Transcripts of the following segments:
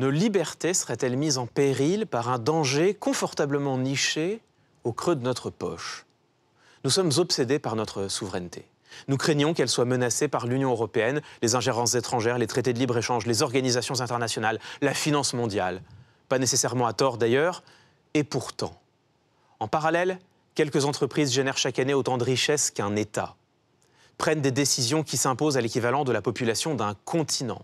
Nos libertés seraient-elles mises en péril par un danger confortablement niché au creux de notre poche Nous sommes obsédés par notre souveraineté. Nous craignons qu'elle soit menacée par l'Union européenne, les ingérences étrangères, les traités de libre-échange, les organisations internationales, la finance mondiale. Pas nécessairement à tort d'ailleurs, et pourtant. En parallèle, quelques entreprises génèrent chaque année autant de richesses qu'un État, prennent des décisions qui s'imposent à l'équivalent de la population d'un continent,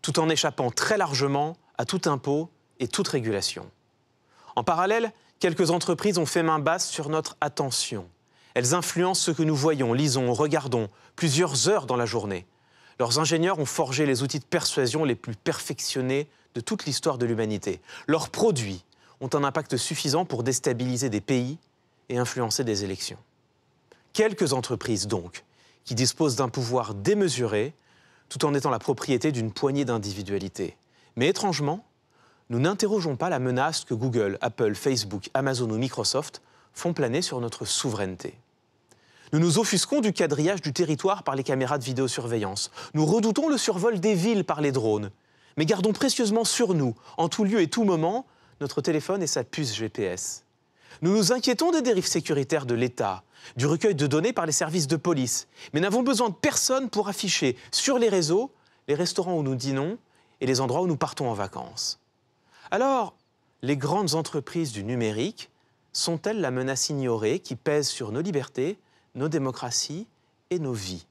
tout en échappant très largement à tout impôt et toute régulation. En parallèle, quelques entreprises ont fait main basse sur notre attention. Elles influencent ce que nous voyons, lisons, regardons plusieurs heures dans la journée. Leurs ingénieurs ont forgé les outils de persuasion les plus perfectionnés de toute l'histoire de l'humanité. Leurs produits ont un impact suffisant pour déstabiliser des pays et influencer des élections. Quelques entreprises, donc, qui disposent d'un pouvoir démesuré tout en étant la propriété d'une poignée d'individualités. Mais étrangement, nous n'interrogeons pas la menace que Google, Apple, Facebook, Amazon ou Microsoft font planer sur notre souveraineté. Nous nous offusquons du quadrillage du territoire par les caméras de vidéosurveillance. Nous redoutons le survol des villes par les drones. Mais gardons précieusement sur nous, en tout lieu et tout moment, notre téléphone et sa puce GPS. Nous nous inquiétons des dérives sécuritaires de l'État, du recueil de données par les services de police, mais n'avons besoin de personne pour afficher sur les réseaux les restaurants où nous dînons, et les endroits où nous partons en vacances. Alors, les grandes entreprises du numérique sont-elles la menace ignorée qui pèse sur nos libertés, nos démocraties et nos vies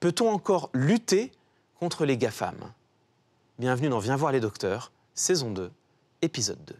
Peut-on encore lutter contre les GAFAM Bienvenue dans Viens voir les docteurs, saison 2, épisode 2.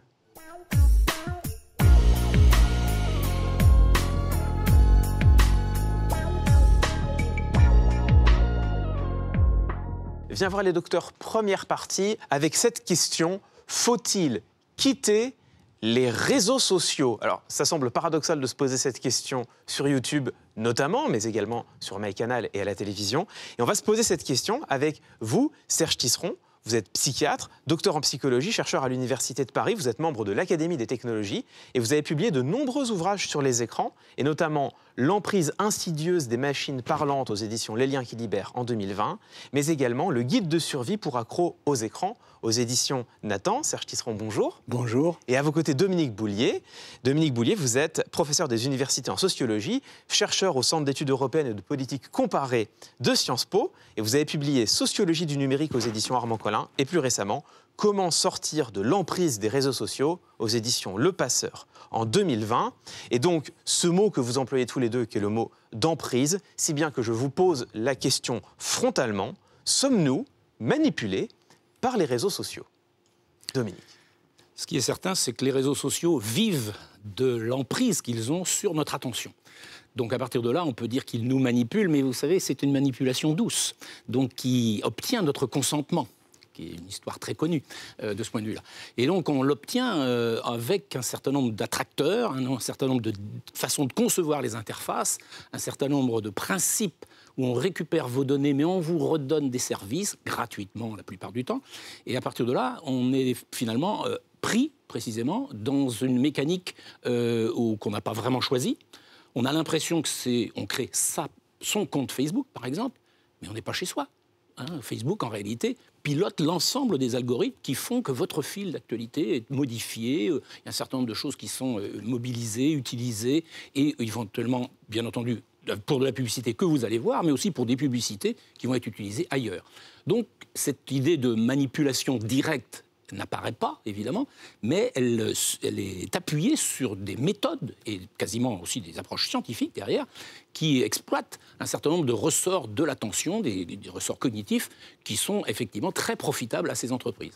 Viens voir les docteurs, première partie, avec cette question, faut-il quitter les réseaux sociaux Alors, ça semble paradoxal de se poser cette question sur YouTube notamment, mais également sur MyCanal et à la télévision. Et on va se poser cette question avec vous, Serge Tisseron, vous êtes psychiatre, docteur en psychologie, chercheur à l'Université de Paris, vous êtes membre de l'Académie des technologies et vous avez publié de nombreux ouvrages sur les écrans, et notamment L'emprise insidieuse des machines parlantes aux éditions Les Liens qui libèrent en 2020, mais également Le guide de survie pour accro aux écrans aux éditions Nathan. Serge Tisseron, bonjour. Bonjour. Et à vos côtés, Dominique Boulier. Dominique Boulier, vous êtes professeur des universités en sociologie, chercheur au Centre d'études européennes et de politique comparée de Sciences Po. Et vous avez publié Sociologie du numérique aux éditions Armand Collin et plus récemment Comment sortir de l'emprise des réseaux sociaux aux éditions Le Passeur en 2020. Et donc, ce mot que vous employez tous les deux, qui est le mot d'emprise, si bien que je vous pose la question frontalement, sommes-nous manipulés par les réseaux sociaux. Dominique. Ce qui est certain, c'est que les réseaux sociaux vivent de l'emprise qu'ils ont sur notre attention. Donc à partir de là, on peut dire qu'ils nous manipulent, mais vous savez, c'est une manipulation douce, donc qui obtient notre consentement qui est une histoire très connue euh, de ce point de vue-là. Et donc on l'obtient euh, avec un certain nombre d'attracteurs, un, certain nombre de façons de concevoir les interfaces, un certain nombre de principes où on récupère vos données, mais on vous redonne des services gratuitement la plupart du temps. Et à partir de là, on est finalement euh, pris précisément dans une mécanique euh, qu'on n'a pas vraiment choisie. On a l'impression que c'est, on crée son compte Facebook par exemple, mais on n'est pas chez soi. Hein. Facebook, en réalité, pilote l'ensemble des algorithmes qui font que votre fil d'actualité est modifié. Euh, il y a un certain nombre de choses qui sont mobilisées, utilisées, et éventuellement, bien entendu, euh, pour de la publicité que vous allez voir, mais aussi pour des publicités qui vont être utilisées ailleurs. Donc cette idée de manipulation directe n'apparaît pas, évidemment, mais elle, euh, est appuyée sur des méthodes et quasiment aussi des approches scientifiques derrière, qui exploitent un certain nombre de ressorts de l'attention, des, ressorts cognitifs, qui sont effectivement très profitables à ces entreprises.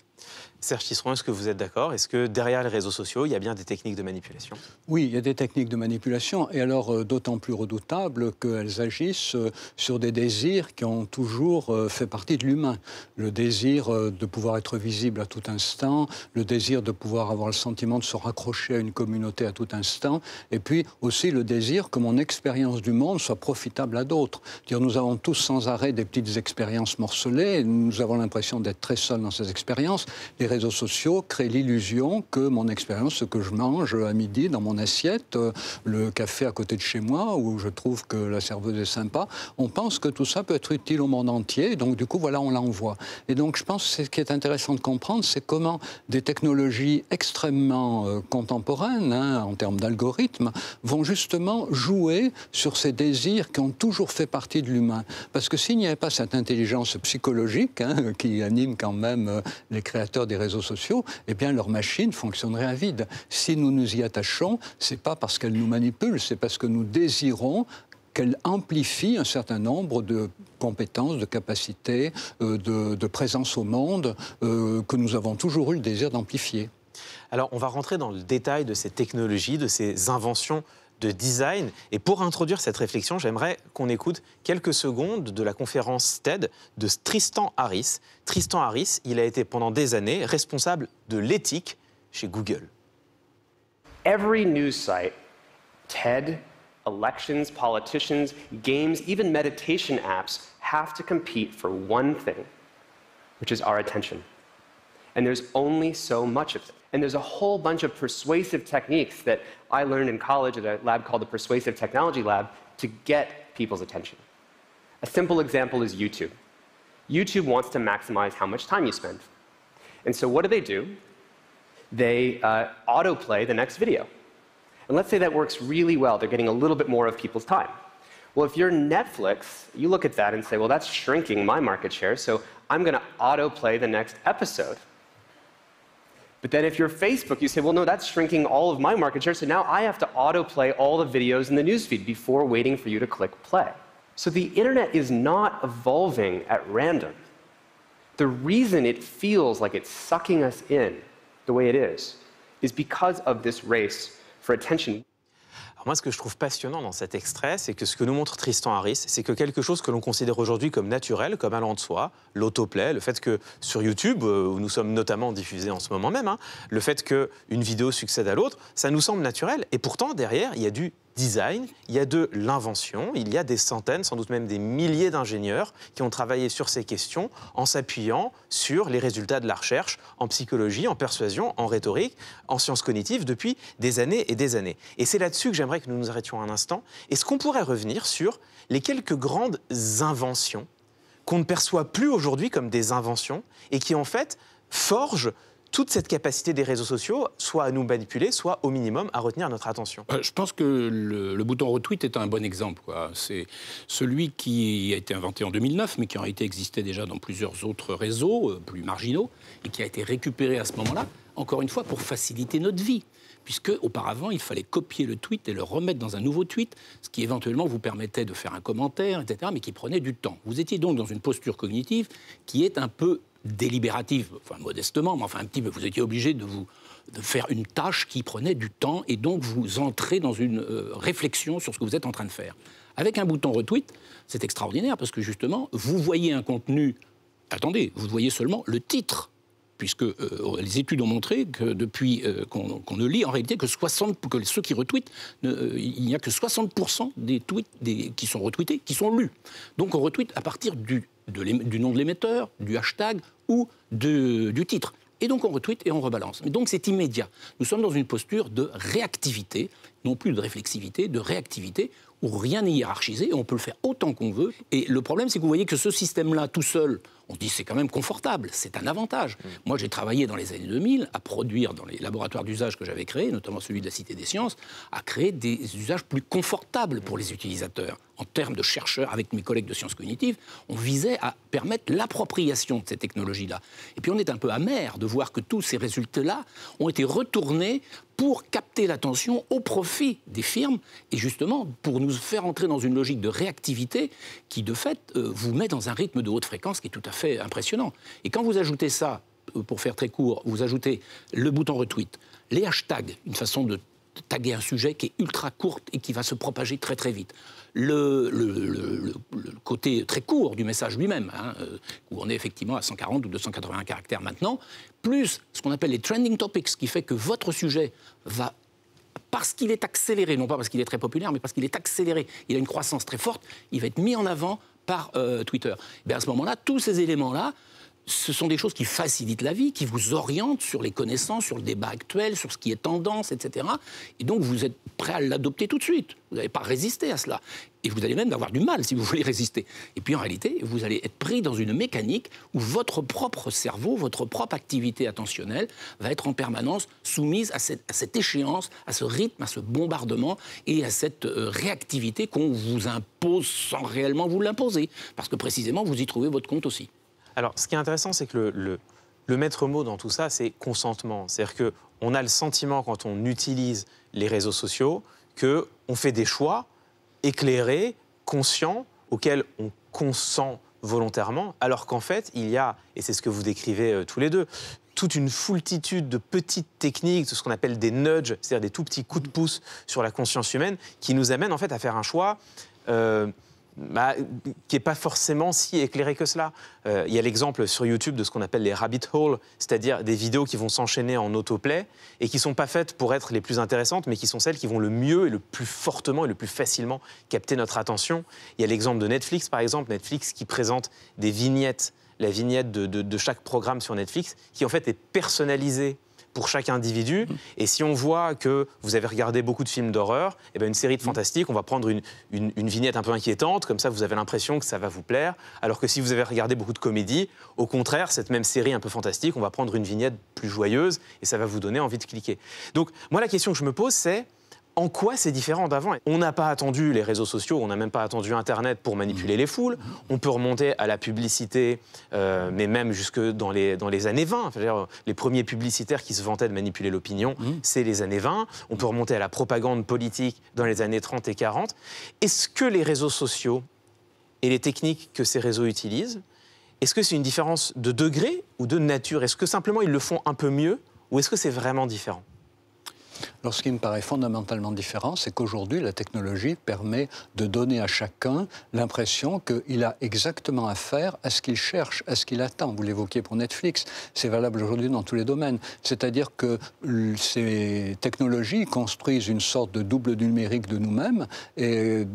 Serge Tisseron, est-ce que vous êtes d'accord Est-ce que derrière les réseaux sociaux, il y a bien des techniques de manipulation Oui, il y a des techniques de manipulation, et alors euh, d'autant plus redoutables qu'elles agissent euh, sur des désirs qui ont toujours euh, fait partie de l'humain. Le désir de pouvoir être visible à tout instant, le désir de pouvoir avoir le sentiment de se raccrocher à une communauté à tout instant, et puis aussi le désir comme mon expérience du monde soit profitable à d'autres. Nous avons tous sans arrêt des petites expériences morcelées, nous avons l'impression d'être très seuls dans ces expériences. Les réseaux sociaux créent l'illusion que mon expérience, ce que je mange à midi dans mon assiette, euh, le café à côté de chez moi, où je trouve que la serveuse est sympa, on pense que tout ça peut être utile au monde entier, donc du coup, voilà, on l'envoie. Et donc, je pense que ce qui est intéressant de comprendre, c'est comment des technologies extrêmement euh, contemporaines, hein, en termes d'algorithmes, vont justement jouer sur ces désirs qui ont toujours fait partie de l'humain. Parce que s'il n'y avait pas cette intelligence psychologique hein, qui anime quand même euh, les créateurs des réseaux sociaux, eh bien leur machine fonctionnerait à vide. Si nous nous y attachons, c'est pas parce qu'elle nous manipule, c'est parce que nous désirons qu'elle amplifie un certain nombre de compétences, de capacités, euh, de, présence au monde euh, que nous avons toujours eu le désir d'amplifier. Alors, on va rentrer dans le détail de ces technologies, de ces inventions de design. Et pour introduire cette réflexion, j'aimerais qu'on écoute quelques secondes de la conférence TED de Tristan Harris. Tristan Harris, il a été pendant des années responsable de l'éthique chez Google. Every news site, TED, elections, politicians, games, even meditation apps have to compete for one thing, which is our attention. And there's only so much of it. And there's a whole bunch of persuasive techniques that I learned in college at a lab called the Persuasive Technology Lab to get people's attention. A simple example is YouTube. YouTube wants to maximize how much time you spend. And so, what do they do? They uh, autoplay the next video. And let's say that works really well, they're getting a little bit more of people's time. Well, if you're Netflix, you look at that and say, well, that's shrinking my market share, so I'm going to autoplay the next episode. But then if you're Facebook, you say, well, no, that's shrinking all of my market share, so now I have to autoplay all the videos in the newsfeed before waiting for you to click play. So the internet is not evolving at random. The reason it feels like it's sucking us in the way it is is because of this race for attention. Moi, ce que je trouve passionnant dans cet extrait, c'est que ce que nous montre Tristan Harris, c'est que quelque chose que l'on considère aujourd'hui comme naturel, comme allant de soi, l'autoplay, le fait que sur YouTube, euh, où nous sommes notamment diffusés en ce moment même, hein, le fait qu'une vidéo succède à l'autre, ça nous semble naturel. Et pourtant, derrière, il y a du design, il y a de l'invention, il y a des centaines, sans doute même des milliers d'ingénieurs qui ont travaillé sur ces questions en s'appuyant sur les résultats de la recherche en psychologie, en persuasion, en rhétorique, en sciences cognitives depuis des années et des années. Et c'est là-dessus que j'aimerais que nous nous arrêtions un instant. Est-ce qu'on pourrait revenir sur les quelques grandes inventions qu'on ne perçoit plus aujourd'hui comme des inventions et qui en fait forgent toute cette capacité des réseaux sociaux soit à nous manipuler, soit au minimum à retenir notre attention. Euh, je pense que le, bouton retweet est un bon exemple. C'est celui qui a été inventé en 2009, mais qui en réalité existait déjà dans plusieurs autres réseaux euh, plus marginaux et qui a été récupéré à ce moment-là, encore une fois, pour faciliter notre vie puisque auparavant il fallait copier le tweet et le remettre dans un nouveau tweet, ce qui éventuellement vous permettait de faire un commentaire, etc., mais qui prenait du temps. Vous étiez donc dans une posture cognitive qui est un peu délibérative, enfin modestement, mais enfin un petit peu, vous étiez obligé de vous de faire une tâche qui prenait du temps et donc vous entrez dans une euh, réflexion sur ce que vous êtes en train de faire. Avec un bouton retweet, c'est extraordinaire parce que justement, vous voyez un contenu, attendez, vous voyez seulement le titre, puisque euh, les études ont montré que depuis euh, qu'on ne lit en réalité que, 60, que ceux qui retweetent, il n'y a que 60% des tweets qui sont retweetés qui sont lus. Donc on retweet à partir du, de, du nom de l'émetteur, du hashtag ou du titre. Et donc on retweete et on rebalance. Mais donc c'est immédiat. Nous sommes dans une posture de réactivité, non plus de réflexivité, de réactivité, où rien n'est hiérarchisé, et on peut le faire autant qu'on veut. Et le problème, c'est que vous voyez que ce système-là, tout seul, on dit c'est quand même confortable, c'est un avantage. Mm. Moi, j'ai travaillé dans les années 2000 à produire dans les laboratoires d'usage que j'avais créés, notamment celui de la Cité des Sciences, à créer des usages plus confortables pour les utilisateurs. En termes de chercheurs, avec mes collègues de sciences cognitives, on visait à permettre l'appropriation de ces technologies-là. Et puis on est un peu amer de voir que tous ces résultats-là ont été retournés pour capter l'attention au profit des firmes et justement pour nous faire entrer dans une logique de réactivité qui, de fait, euh, vous met dans un rythme de haute fréquence qui est tout à fait fait impressionnant. Et quand vous ajoutez ça, euh, pour faire très court, vous ajoutez le bouton retweet, les hashtags, une façon de taguer un sujet qui est ultra courte et qui va se propager très très vite. Le, le, côté très court du message lui-même, hein, euh, où on est effectivement à 140 ou 280 caractères maintenant, plus ce qu'on appelle les trending topics, qui fait que votre sujet va parce qu'il est accéléré, non pas parce qu'il est très populaire, mais parce qu'il est accéléré, il a une croissance très forte, il va être mis en avant par euh, Twitter. Et eh à ce moment-là, tous ces éléments-là, ce sont des choses qui facilitent la vie, qui vous orientent sur les connaissances, sur le débat actuel, sur ce qui est tendance, etc. Et donc vous êtes prêt à l'adopter tout de suite. Vous n'avez pas résisté à cela et vous allez même avoir du mal si vous voulez résister. Et puis en réalité, vous allez être pris dans une mécanique où votre propre cerveau, votre propre activité attentionnelle va être en permanence soumise à cette, échéance, à ce rythme, à ce bombardement et à cette euh, réactivité qu'on vous impose sans réellement vous l'imposer. Parce que précisément, vous y trouvez votre compte aussi. Alors, ce qui est intéressant, c'est que le, le maître mot dans tout ça, c'est consentement. C'est-à-dire qu'on a le sentiment, quand on utilise les réseaux sociaux, qu'on fait des choix éclairé, conscient, auquel on consent volontairement, alors qu'en fait, il y a, et c'est ce que vous décrivez euh, tous les deux, toute une foultitude de petites techniques, ce qu'on appelle des nudges, c'est-à-dire des tout petits coups de pouce sur la conscience humaine, qui nous amènent en fait à faire un choix. Euh, bah, qui n'est pas forcément si éclairé que cela. Euh, il y a l'exemple sur YouTube de ce qu'on appelle les rabbit holes, c'est-à-dire des vidéos qui vont s'enchaîner en autoplay et qui ne sont pas faites pour être les plus intéressantes, mais qui sont celles qui vont le mieux et le plus fortement et le plus facilement capter notre attention. Il y a l'exemple de Netflix, par exemple, Netflix qui présente des vignettes, la vignette de chaque programme sur Netflix, qui en fait est personnalisée pour chaque individu. Mm. Et si on voit que vous avez regardé beaucoup de films d'horreur, et eh bien une série de mm. fantastiques, on va prendre une vignette un peu inquiétante, comme ça vous avez l'impression que ça va vous plaire. Alors que si vous avez regardé beaucoup de comédies, au contraire, cette même série un peu fantastique, on va prendre une vignette plus joyeuse et ça va vous donner envie de cliquer. Donc moi la question que je me pose c'est en quoi c'est différent d'avant On n'a pas attendu les réseaux sociaux, on n'a même pas attendu Internet pour manipuler les foules. On peut remonter à la publicité, euh, mais même jusque dans les, dans les années 20. Les premiers publicitaires qui se vantaient de manipuler l'opinion, mmh. c'est les années 20. On peut remonter à la propagande politique dans les années 30 et 40. Est-ce que les réseaux sociaux et les techniques que ces réseaux utilisent, est-ce que c'est une différence de degré ou de nature Est-ce que simplement ils le font un peu mieux ou est-ce que c'est vraiment différent ce qui me paraît fondamentalement différent, c'est qu'aujourd'hui, la technologie permet de donner à chacun l'impression qu'il a exactement affaire à ce qu'il cherche, à ce qu'il attend. Vous l'évoquiez pour Netflix, c'est valable aujourd'hui dans tous les domaines. C'est-à-dire que ces technologies construisent une sorte de double numérique de nous-mêmes, et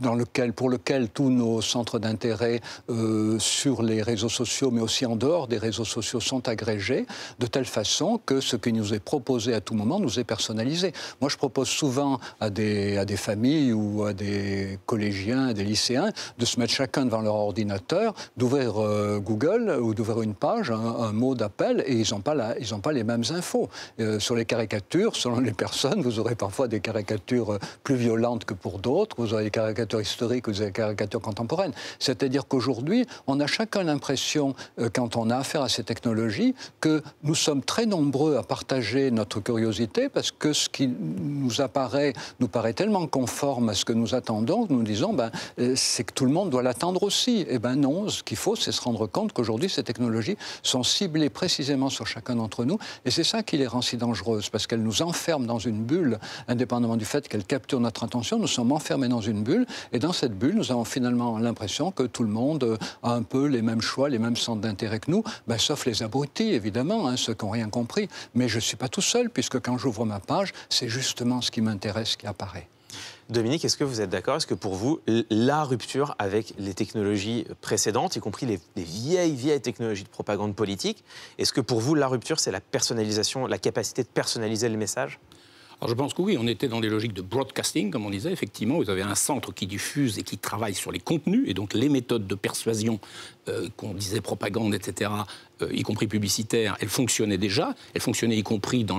dans lequel, pour lequel tous nos centres d'intérêt euh, sur les réseaux sociaux, mais aussi en dehors des réseaux sociaux, sont agrégés, de telle façon que ce qui nous est proposé à tout moment nous est personnalisé. Moi, je propose souvent à des, à des familles ou à des collégiens, à des lycéens, de se mettre chacun devant leur ordinateur, d'ouvrir euh, Google ou d'ouvrir une page, un, mot d'appel, et ils n'ont pas, ils pas les mêmes infos. Euh, sur les caricatures, selon les personnes, vous aurez parfois des caricatures euh, plus violentes que pour d'autres, vous aurez des caricatures historiques, vous aurez des caricatures contemporaines. C'est-à-dire qu'aujourd'hui, on a chacun l'impression, quand on a affaire à ces technologies, que nous sommes très nombreux à partager notre curiosité parce que ce qui nous apparaît nous paraît tellement conforme à ce que nous attendons, nous disons ben, euh, c'est que tout le monde doit l'attendre aussi. Et eh ben non, ce qu'il faut, c'est se rendre compte qu'aujourd'hui ces technologies sont ciblées précisément sur chacun d'entre nous et c'est ça qui les rend si dangereuses parce qu'elles nous enferment dans une bulle, indépendamment du fait qu'elles capturent notre attention, nous sommes enfermés dans une bulle et dans cette bulle, nous avons finalement l'impression que tout le monde a un peu les mêmes choix, les mêmes centres d'intérêt que nous, ben, sauf les abrutis évidemment, hein, ceux qui n'ont rien compris. Mais je ne suis pas tout seul puisque quand j'ouvre ma page, c'est justement ce qui m'intéresse qui apparaît. Dominique, est-ce que vous êtes d'accord Est-ce que pour vous, la rupture avec les technologies précédentes, y compris les, les vieilles, vieilles technologies de propagande politique, est-ce que pour vous, la rupture, c'est la personnalisation, la capacité de personnaliser le message alors je pense que oui, on était dans des logiques de broadcasting, comme on disait, effectivement. Vous avez un centre qui diffuse et qui travaille sur les contenus, et donc les méthodes de persuasion euh, qu'on disait propagande, etc., euh, y compris publicitaire, elles fonctionnaient déjà. Elles fonctionnaient y compris dans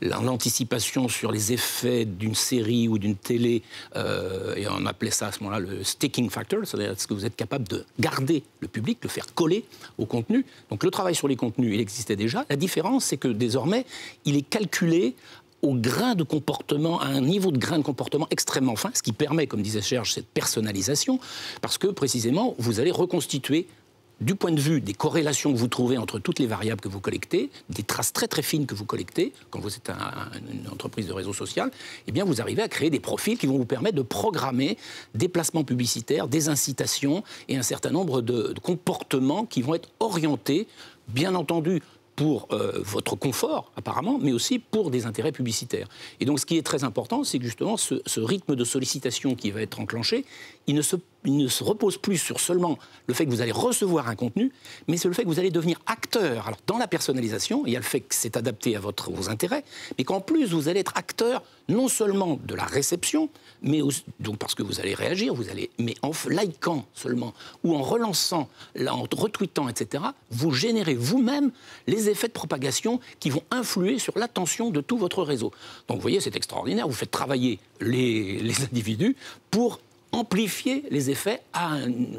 l'anticipation la, sur les effets d'une série ou d'une télé, euh, et on appelait ça à ce moment-là le sticking factor, c'est-à-dire ce que vous êtes capable de garder le public, le faire coller au contenu. Donc le travail sur les contenus, il existait déjà. La différence, c'est que désormais, il est calculé au grain de comportement, à un niveau de grain de comportement extrêmement fin, ce qui permet, comme disait Serge, cette personnalisation, parce que précisément, vous allez reconstituer du point de vue des corrélations que vous trouvez entre toutes les variables que vous collectez, des traces très très fines que vous collectez, quand vous êtes une entreprise de réseau social, eh bien vous arrivez à créer des profils qui vont vous permettre de programmer des placements publicitaires, des incitations et un certain nombre de comportements qui vont être orientés, bien entendu, pour euh, votre confort, apparemment, mais aussi pour des intérêts publicitaires. Et donc, ce qui est très important, c'est justement, ce, ce rythme de sollicitation qui va être enclenché, il ne se il ne se repose plus sur seulement le fait que vous allez recevoir un contenu, mais c'est le fait que vous allez devenir acteur. Alors, dans la personnalisation, il y a le fait que c'est adapté à votre, vos intérêts, mais qu'en plus, vous allez être acteur non seulement de la réception, mais donc parce que vous allez réagir, vous allez, mais en likant seulement, ou en relançant, en retweetant, etc., vous générez vous-même les effets de propagation qui vont influer sur l'attention de tout votre réseau. Donc, vous voyez, c'est extraordinaire. Vous faites travailler les, les individus pour amplifier les effets à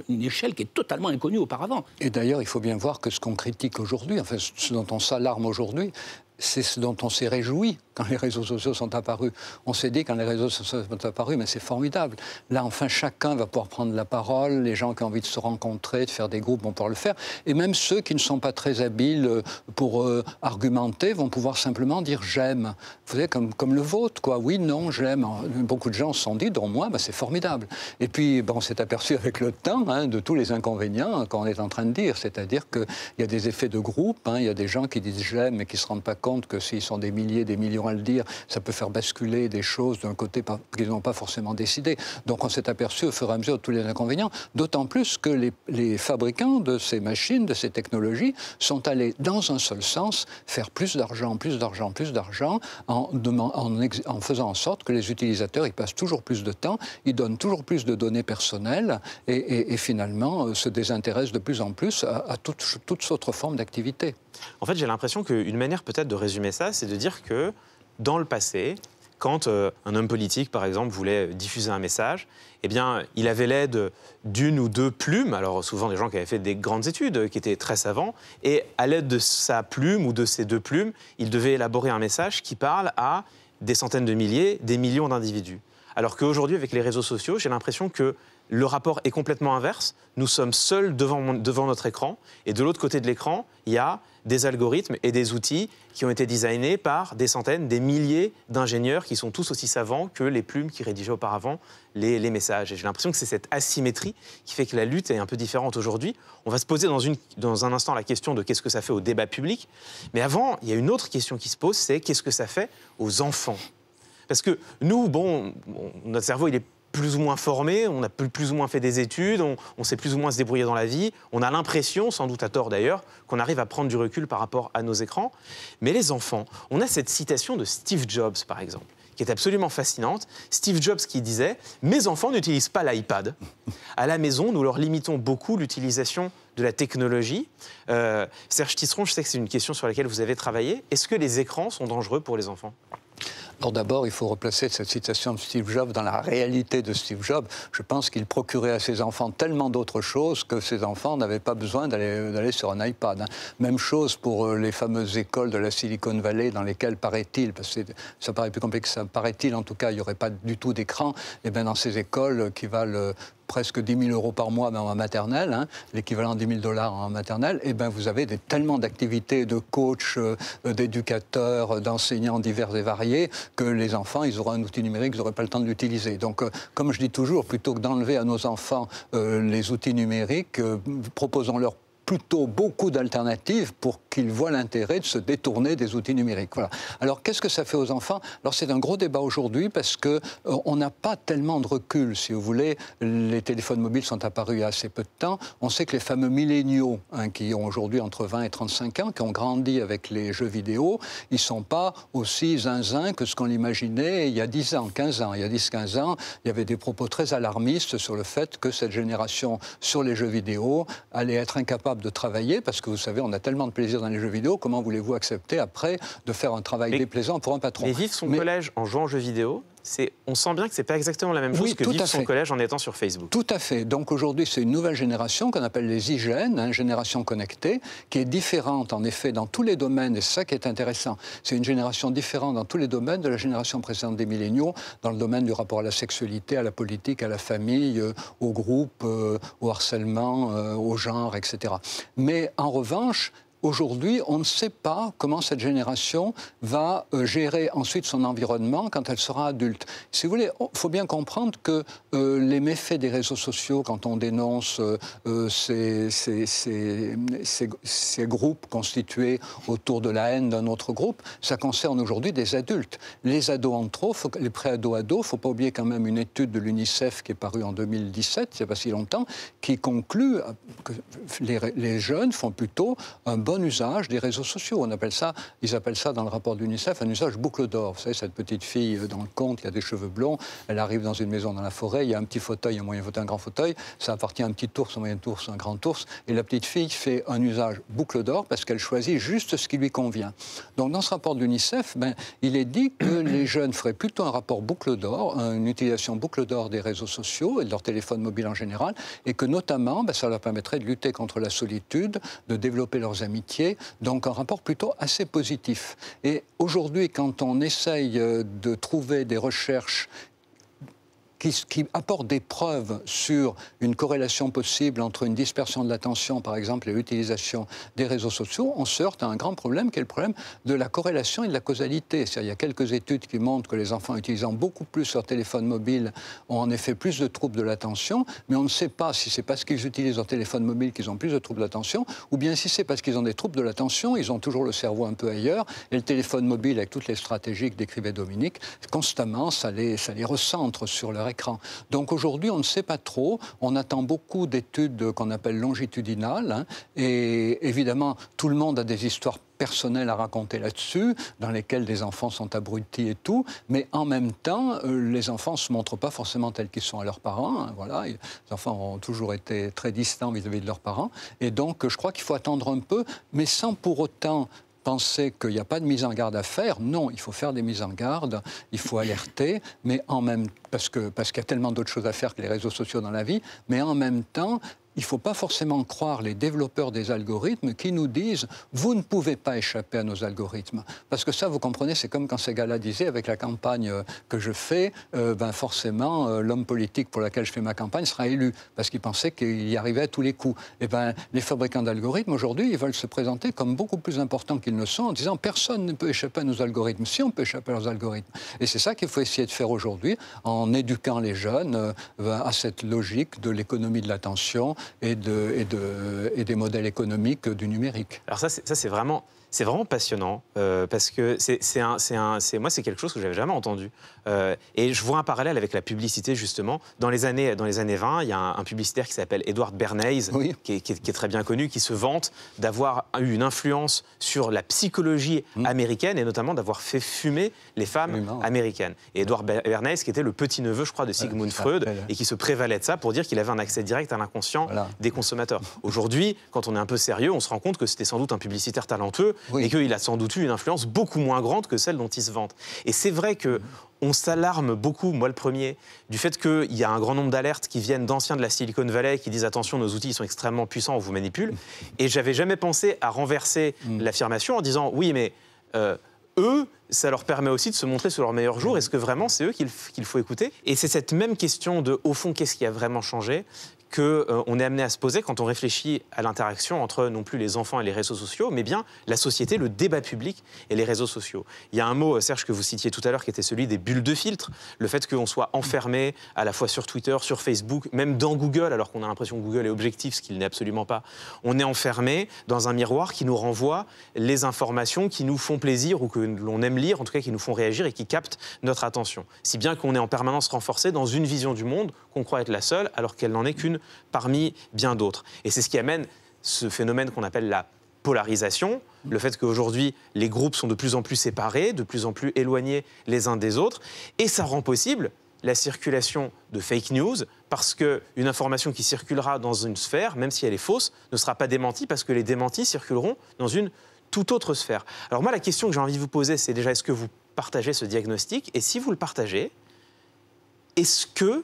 une échelle qui est totalement inconnue auparavant. Et d'ailleurs, il faut bien voir que ce qu'on critique aujourd'hui, enfin ce dont on s'alarme aujourd'hui, c'est ce dont on s'est réjoui quand les réseaux sociaux sont apparus. On s'est dit, quand les réseaux sociaux sont apparus, mais c'est formidable. Là, enfin, chacun va pouvoir prendre la parole. Les gens qui ont envie de se rencontrer, de faire des groupes vont pouvoir le faire. Et même ceux qui ne sont pas très habiles euh, pour euh, argumenter vont pouvoir simplement dire j'aime. Vous savez, comme, comme le vôtre, quoi. Oui, non, j'aime. Beaucoup de gens se sont dit, dont moi, bah, c'est formidable. Et puis, on s'est aperçu avec le temps hein, de tous les inconvénients qu'on est en train de dire. C'est-à-dire qu'il y a des effets de groupe, hein. il y a des gens qui disent j'aime et qui ne se rendent pas compte que s'ils sont des milliers, des millions à le dire, ça peut faire basculer des choses d'un côté qu'ils n'ont pas forcément décidé. Donc on s'est aperçu au fur et à mesure de tous les inconvénients, d'autant plus que les, fabricants de ces machines, de ces technologies, sont allés dans un seul sens faire plus d'argent, plus d'argent, plus d'argent, en, en, en, faisant en sorte que les utilisateurs ils passent toujours plus de temps, ils donnent toujours plus de données personnelles et, finalement euh, se désintéressent de plus en plus à, toute, toute autre forme d'activité. En fait, j'ai l'impression qu'une manière peut-être de résumer ça, c'est de dire que dans le passé, quand euh, un homme politique, par exemple, voulait euh, diffuser un message, eh bien, il avait l'aide d'une ou deux plumes, alors souvent des gens qui avaient fait des grandes études, euh, qui étaient très savants, et à l'aide de sa plume ou de ses deux plumes, il devait élaborer un message qui parle à des centaines de milliers, des millions d'individus. Alors qu'aujourd'hui, avec les réseaux sociaux, j'ai l'impression que le rapport est complètement inverse. Nous sommes seuls devant, devant notre écran. Et de l'autre côté de l'écran, il y a des algorithmes et des outils qui ont été designés par des centaines, des milliers d'ingénieurs qui sont tous aussi savants que les plumes qui rédigeaient auparavant les, messages. Et j'ai l'impression que c'est cette asymétrie qui fait que la lutte est un peu différente aujourd'hui. On va se poser dans, une, dans un instant la question de qu'est-ce que ça fait au débat public. Mais avant, il y a une autre question qui se pose, c'est qu'est-ce que ça fait aux enfants parce que nous, bon, notre cerveau, il est plus ou moins formés, on a plus ou moins fait des études, on, sait plus ou moins se débrouiller dans la vie. On a l'impression, sans doute à tort d'ailleurs, qu'on arrive à prendre du recul par rapport à nos écrans. Mais les enfants, on a cette citation de Steve Jobs, par exemple, qui est absolument fascinante. Steve Jobs qui disait Mes enfants n'utilisent pas l'iPad. À la maison, nous leur limitons beaucoup l'utilisation de la technologie. Euh, Serge Tisseron, je sais que c'est une question sur laquelle vous avez travaillé. Est-ce que les écrans sont dangereux pour les enfants alors d'abord, il faut replacer cette citation de Steve Jobs dans la réalité de Steve Jobs. Je pense qu'il procurait à ses enfants tellement d'autres choses que ses enfants n'avaient pas besoin d'aller sur un iPad. Hein. Même chose pour euh, les fameuses écoles de la Silicon Valley dans lesquelles, paraît-il, parce que ça paraît plus compliqué que ça, paraît-il en tout cas, il n'y aurait pas du tout d'écran, et eh bien dans ces écoles qui valent presque 10 000 euros par mois en maternelle, hein, l'équivalent de 10 000 dollars en maternelle, et eh ben vous avez des, tellement d'activités de coach, euh, euh, d'éducateurs, euh, d'enseignants divers et variés que les enfants, ils auront un outil numérique, ils n'auront pas le temps de l'utiliser. Donc, comme je dis toujours, plutôt que d'enlever à nos enfants les outils numériques, proposons-leur plutôt beaucoup d'alternatives pour qu'ils voient l'intérêt de se détourner des outils numériques. Voilà. Alors qu'est-ce que ça fait aux enfants Alors c'est un gros débat aujourd'hui parce que euh, on n'a pas tellement de recul, si vous voulez. Les téléphones mobiles sont apparus il y a assez peu de temps. On sait que les fameux milléniaux, hein, qui ont aujourd'hui entre 20 et 35 ans, qui ont grandi avec les jeux vidéo, ils ne sont pas aussi zinzin que ce qu'on l'imaginait il y a 10 ans, 15 ans. Il y a 10-15 ans, il y avait des propos très alarmistes sur le fait que cette génération sur les jeux vidéo allait être incapable de travailler Parce que vous savez, on a tellement de plaisir dans les jeux vidéo, comment voulez-vous accepter après de faire un travail déplaisant pour un patron Mais vivre son collège en jouant aux jeux vidéo, on sent bien que ce n'est pas exactement la même chose que vivre son collège en étant sur Facebook. Tout à fait. Donc aujourd'hui, c'est une nouvelle génération qu'on appelle les hygiènes, une génération connectée, qui est différente en effet dans tous les domaines, et c'est ça qui est intéressant. C'est une génération différente dans tous les domaines de la génération précédente des milléniaux, dans le domaine du rapport à la sexualité, à la politique, à la famille, euh, au groupe, euh, au harcèlement, euh, au genre, etc. Mais en revanche, Aujourd'hui, on ne sait pas comment cette génération va euh, gérer ensuite son environnement quand elle sera adulte. Si vous voulez, il faut bien comprendre que euh, les méfaits des réseaux sociaux, quand on dénonce euh, ces, groupes constitués autour de la haine d'un autre groupe, ça concerne aujourd'hui des adultes. Les ados en trop, les pré-ados-ados, il ne faut pas oublier quand même une étude de l'UNICEF qui est parue en 2017, il n'y a pas si longtemps, qui conclut que les jeunes font plutôt un bon usage des réseaux sociaux. On appelle ça, ils appellent ça dans le rapport de l'UNICEF un usage boucle d'or. Vous savez, cette petite fille dans le conte, qui a des cheveux blonds, elle arrive dans une maison dans la forêt, il y a un petit fauteuil, un moyen fauteuil, un grand fauteuil, ça appartient à un petit ours, un moyen ours, un grand ours, et la petite fille fait un usage boucle d'or parce qu'elle choisit juste ce qui lui convient. Donc dans ce rapport de l'UNICEF, ben, il est dit que les jeunes feraient plutôt un rapport boucle d'or, une utilisation boucle d'or des réseaux sociaux et de leur téléphone mobile en général, et que notamment, ben, ça leur permettrait de lutter contre la solitude, de développer leurs amis donc un rapport plutôt assez positif. Et aujourd'hui, quand on essaye euh, de trouver des recherches qui, apporte des preuves sur une corrélation possible entre une dispersion de l'attention, par exemple, et l'utilisation des réseaux sociaux, on se heurte à un grand problème qui est le problème de la corrélation et de la causalité. Il y a quelques études qui montrent que les enfants utilisant beaucoup plus leur téléphone mobile ont en effet plus de troubles de l'attention, mais on ne sait pas si c'est parce qu'ils utilisent leur téléphone mobile qu'ils ont plus de troubles de l'attention, ou bien si c'est parce qu'ils ont des troubles de l'attention, ils ont toujours le cerveau un peu ailleurs, et le téléphone mobile, avec toutes les stratégies que décrivait Dominique, constamment, ça les, ça les recentre sur leur donc aujourd'hui, on ne sait pas trop. On attend beaucoup d'études qu'on appelle longitudinales. Hein. et évidemment, tout le monde a des histoires personnelles à raconter là-dessus, dans lesquelles des enfants sont abrutis et tout, mais en même temps, euh, les enfants ne se montrent pas forcément tels qu'ils sont à leurs parents. Hein. voilà, les enfants ont toujours été très distants vis-à-vis de leurs parents, et donc je crois qu'il faut attendre un peu, mais sans pour autant penser qu'il n'y a pas de mise en garde à faire. Non, il faut faire des mises en garde, il faut alerter, mais en même parce que parce qu'il y a tellement d'autres choses à faire que les réseaux sociaux dans la vie, mais en même temps, il ne faut pas forcément croire les développeurs des algorithmes qui nous disent vous ne pouvez pas échapper à nos algorithmes. Parce que ça, vous comprenez, c'est comme quand gars-là disait avec la campagne euh, que je fais, euh, ben forcément, euh, l'homme politique pour lequel je fais ma campagne sera élu, parce qu'il pensait qu'il y arrivait à tous les coups. Et eh ben, les fabricants d'algorithmes, aujourd'hui, ils veulent se présenter comme beaucoup plus importants qu'ils ne sont en disant personne ne peut échapper à nos algorithmes, si on peut échapper à nos algorithmes. Et c'est ça qu'il faut essayer de faire aujourd'hui en éduquant les jeunes ben, à cette logique de l'économie de l'attention et, des modèles économiques du numérique. Alors ça, c'est vraiment passionnant euh, parce que c'est moi c'est quelque chose que je n'avais jamais entendu. Euh, et je vois un parallèle avec la publicité, justement. Dans les années, dans les années 20, il y a un, publicitaire qui s'appelle Edward Bernays, qui, est, très bien connu, qui se vante d'avoir eu une influence sur la psychologie mm. américaine et notamment d'avoir fait fumer les femmes américaines. Et Edward Bernays, qui était le petit-neveu, je crois, de Sigmund Freud, et qui se prévalait de ça pour dire qu'il avait un accès direct à l'inconscient des consommateurs. Aujourd'hui, quand on est un peu sérieux, on se rend compte que c'était sans doute un publicitaire talentueux et qu'il a sans doute eu une influence beaucoup moins grande que celle dont il se vante. Et c'est vrai que mm on s'alarme beaucoup, moi le premier, du fait qu'il y a un grand nombre d'alertes qui viennent d'anciens de la Silicon Valley qui disent attention, nos outils sont extrêmement puissants, on vous manipule. Et j'avais jamais pensé à renverser mm. l'affirmation en disant oui, mais euh, eux, ça leur permet aussi de se montrer sur leur meilleur jour. Mm. Est-ce que vraiment c'est eux qu'il faut écouter Et c'est cette même question de, au fond, qu'est-ce qui a vraiment changé qu'on euh, est amené à se poser quand on réfléchit à l'interaction entre non plus les enfants et les réseaux sociaux, mais bien la société, le débat public et les réseaux sociaux. Il y a un mot, euh, Serge, que vous citiez tout à l'heure, qui était celui des bulles de filtre, le fait qu'on soit enfermé à la fois sur Twitter, sur Facebook, même dans Google, alors qu'on a l'impression que Google est objectif, ce qu'il n'est absolument pas. On est enfermé dans un miroir qui nous renvoie les informations qui nous font plaisir ou que l'on aime lire, en tout cas qui nous font réagir et qui captent notre attention. Si bien qu'on est en permanence renforcé dans une vision du monde qu'on croit être la seule, alors qu'elle n'en est qu'une parmi bien d'autres. Et c'est ce qui amène ce phénomène qu'on appelle la polarisation, le fait qu'aujourd'hui les groupes sont de plus en plus séparés, de plus en plus éloignés les uns des autres, et ça rend possible la circulation de fake news, parce qu'une information qui circulera dans une sphère, même si elle est fausse, ne sera pas démentie, parce que les démentis circuleront dans une toute autre sphère. Alors moi, la question que j'ai envie de vous poser, c'est déjà, est-ce que vous partagez ce diagnostic Et si vous le partagez, est-ce que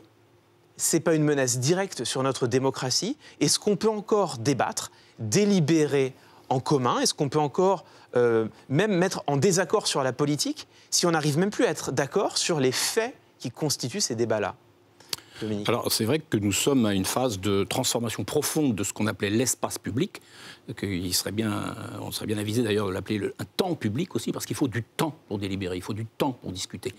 n'est pas une menace directe sur notre démocratie Est-ce qu'on peut encore débattre, délibérer en commun Est-ce qu'on peut encore euh, même mettre en désaccord sur la politique si on n'arrive même plus à être d'accord sur les faits qui constituent ces débats-là Alors c'est vrai que nous sommes à une phase de transformation profonde de ce qu'on appelait l'espace public, qu'il serait on serait bien avisé d'ailleurs de l'appeler un temps public aussi, parce qu'il faut du temps pour délibérer, il faut du temps pour discuter.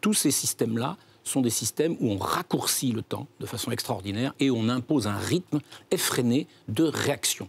Tous ces systèmes-là sont des systèmes où on raccourcit le temps de façon extraordinaire et on impose un rythme effréné de réaction.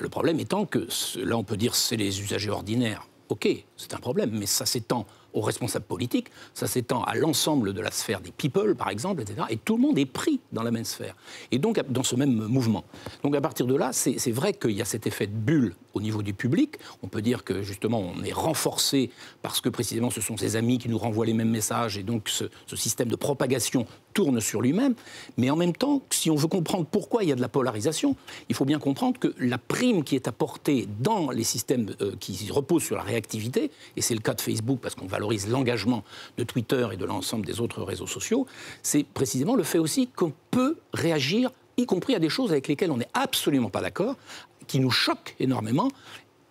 Le problème étant que, là on peut dire c'est les usagers ordinaires, ok, c'est un problème, mais ça s'étend aux responsables politiques, ça s'étend à l'ensemble de la sphère des people, par exemple, etc. Et tout le monde est pris dans la même sphère, et donc dans ce même mouvement. Donc à partir de là, c'est vrai qu'il y a cet effet de bulle au niveau du public. On peut dire que justement, on est renforcé parce que précisément, ce sont ses amis qui nous renvoient les mêmes messages, et donc ce, ce système de propagation tourne sur lui-même, mais en même temps, si on veut comprendre pourquoi il y a de la polarisation, il faut bien comprendre que la prime qui est apportée dans les systèmes euh, qui reposent sur la réactivité, et c'est le cas de Facebook parce qu'on valorise l'engagement de Twitter et de l'ensemble des autres réseaux sociaux, c'est précisément le fait aussi qu'on peut réagir, y compris à des choses avec lesquelles on n'est absolument pas d'accord, qui nous choquent énormément,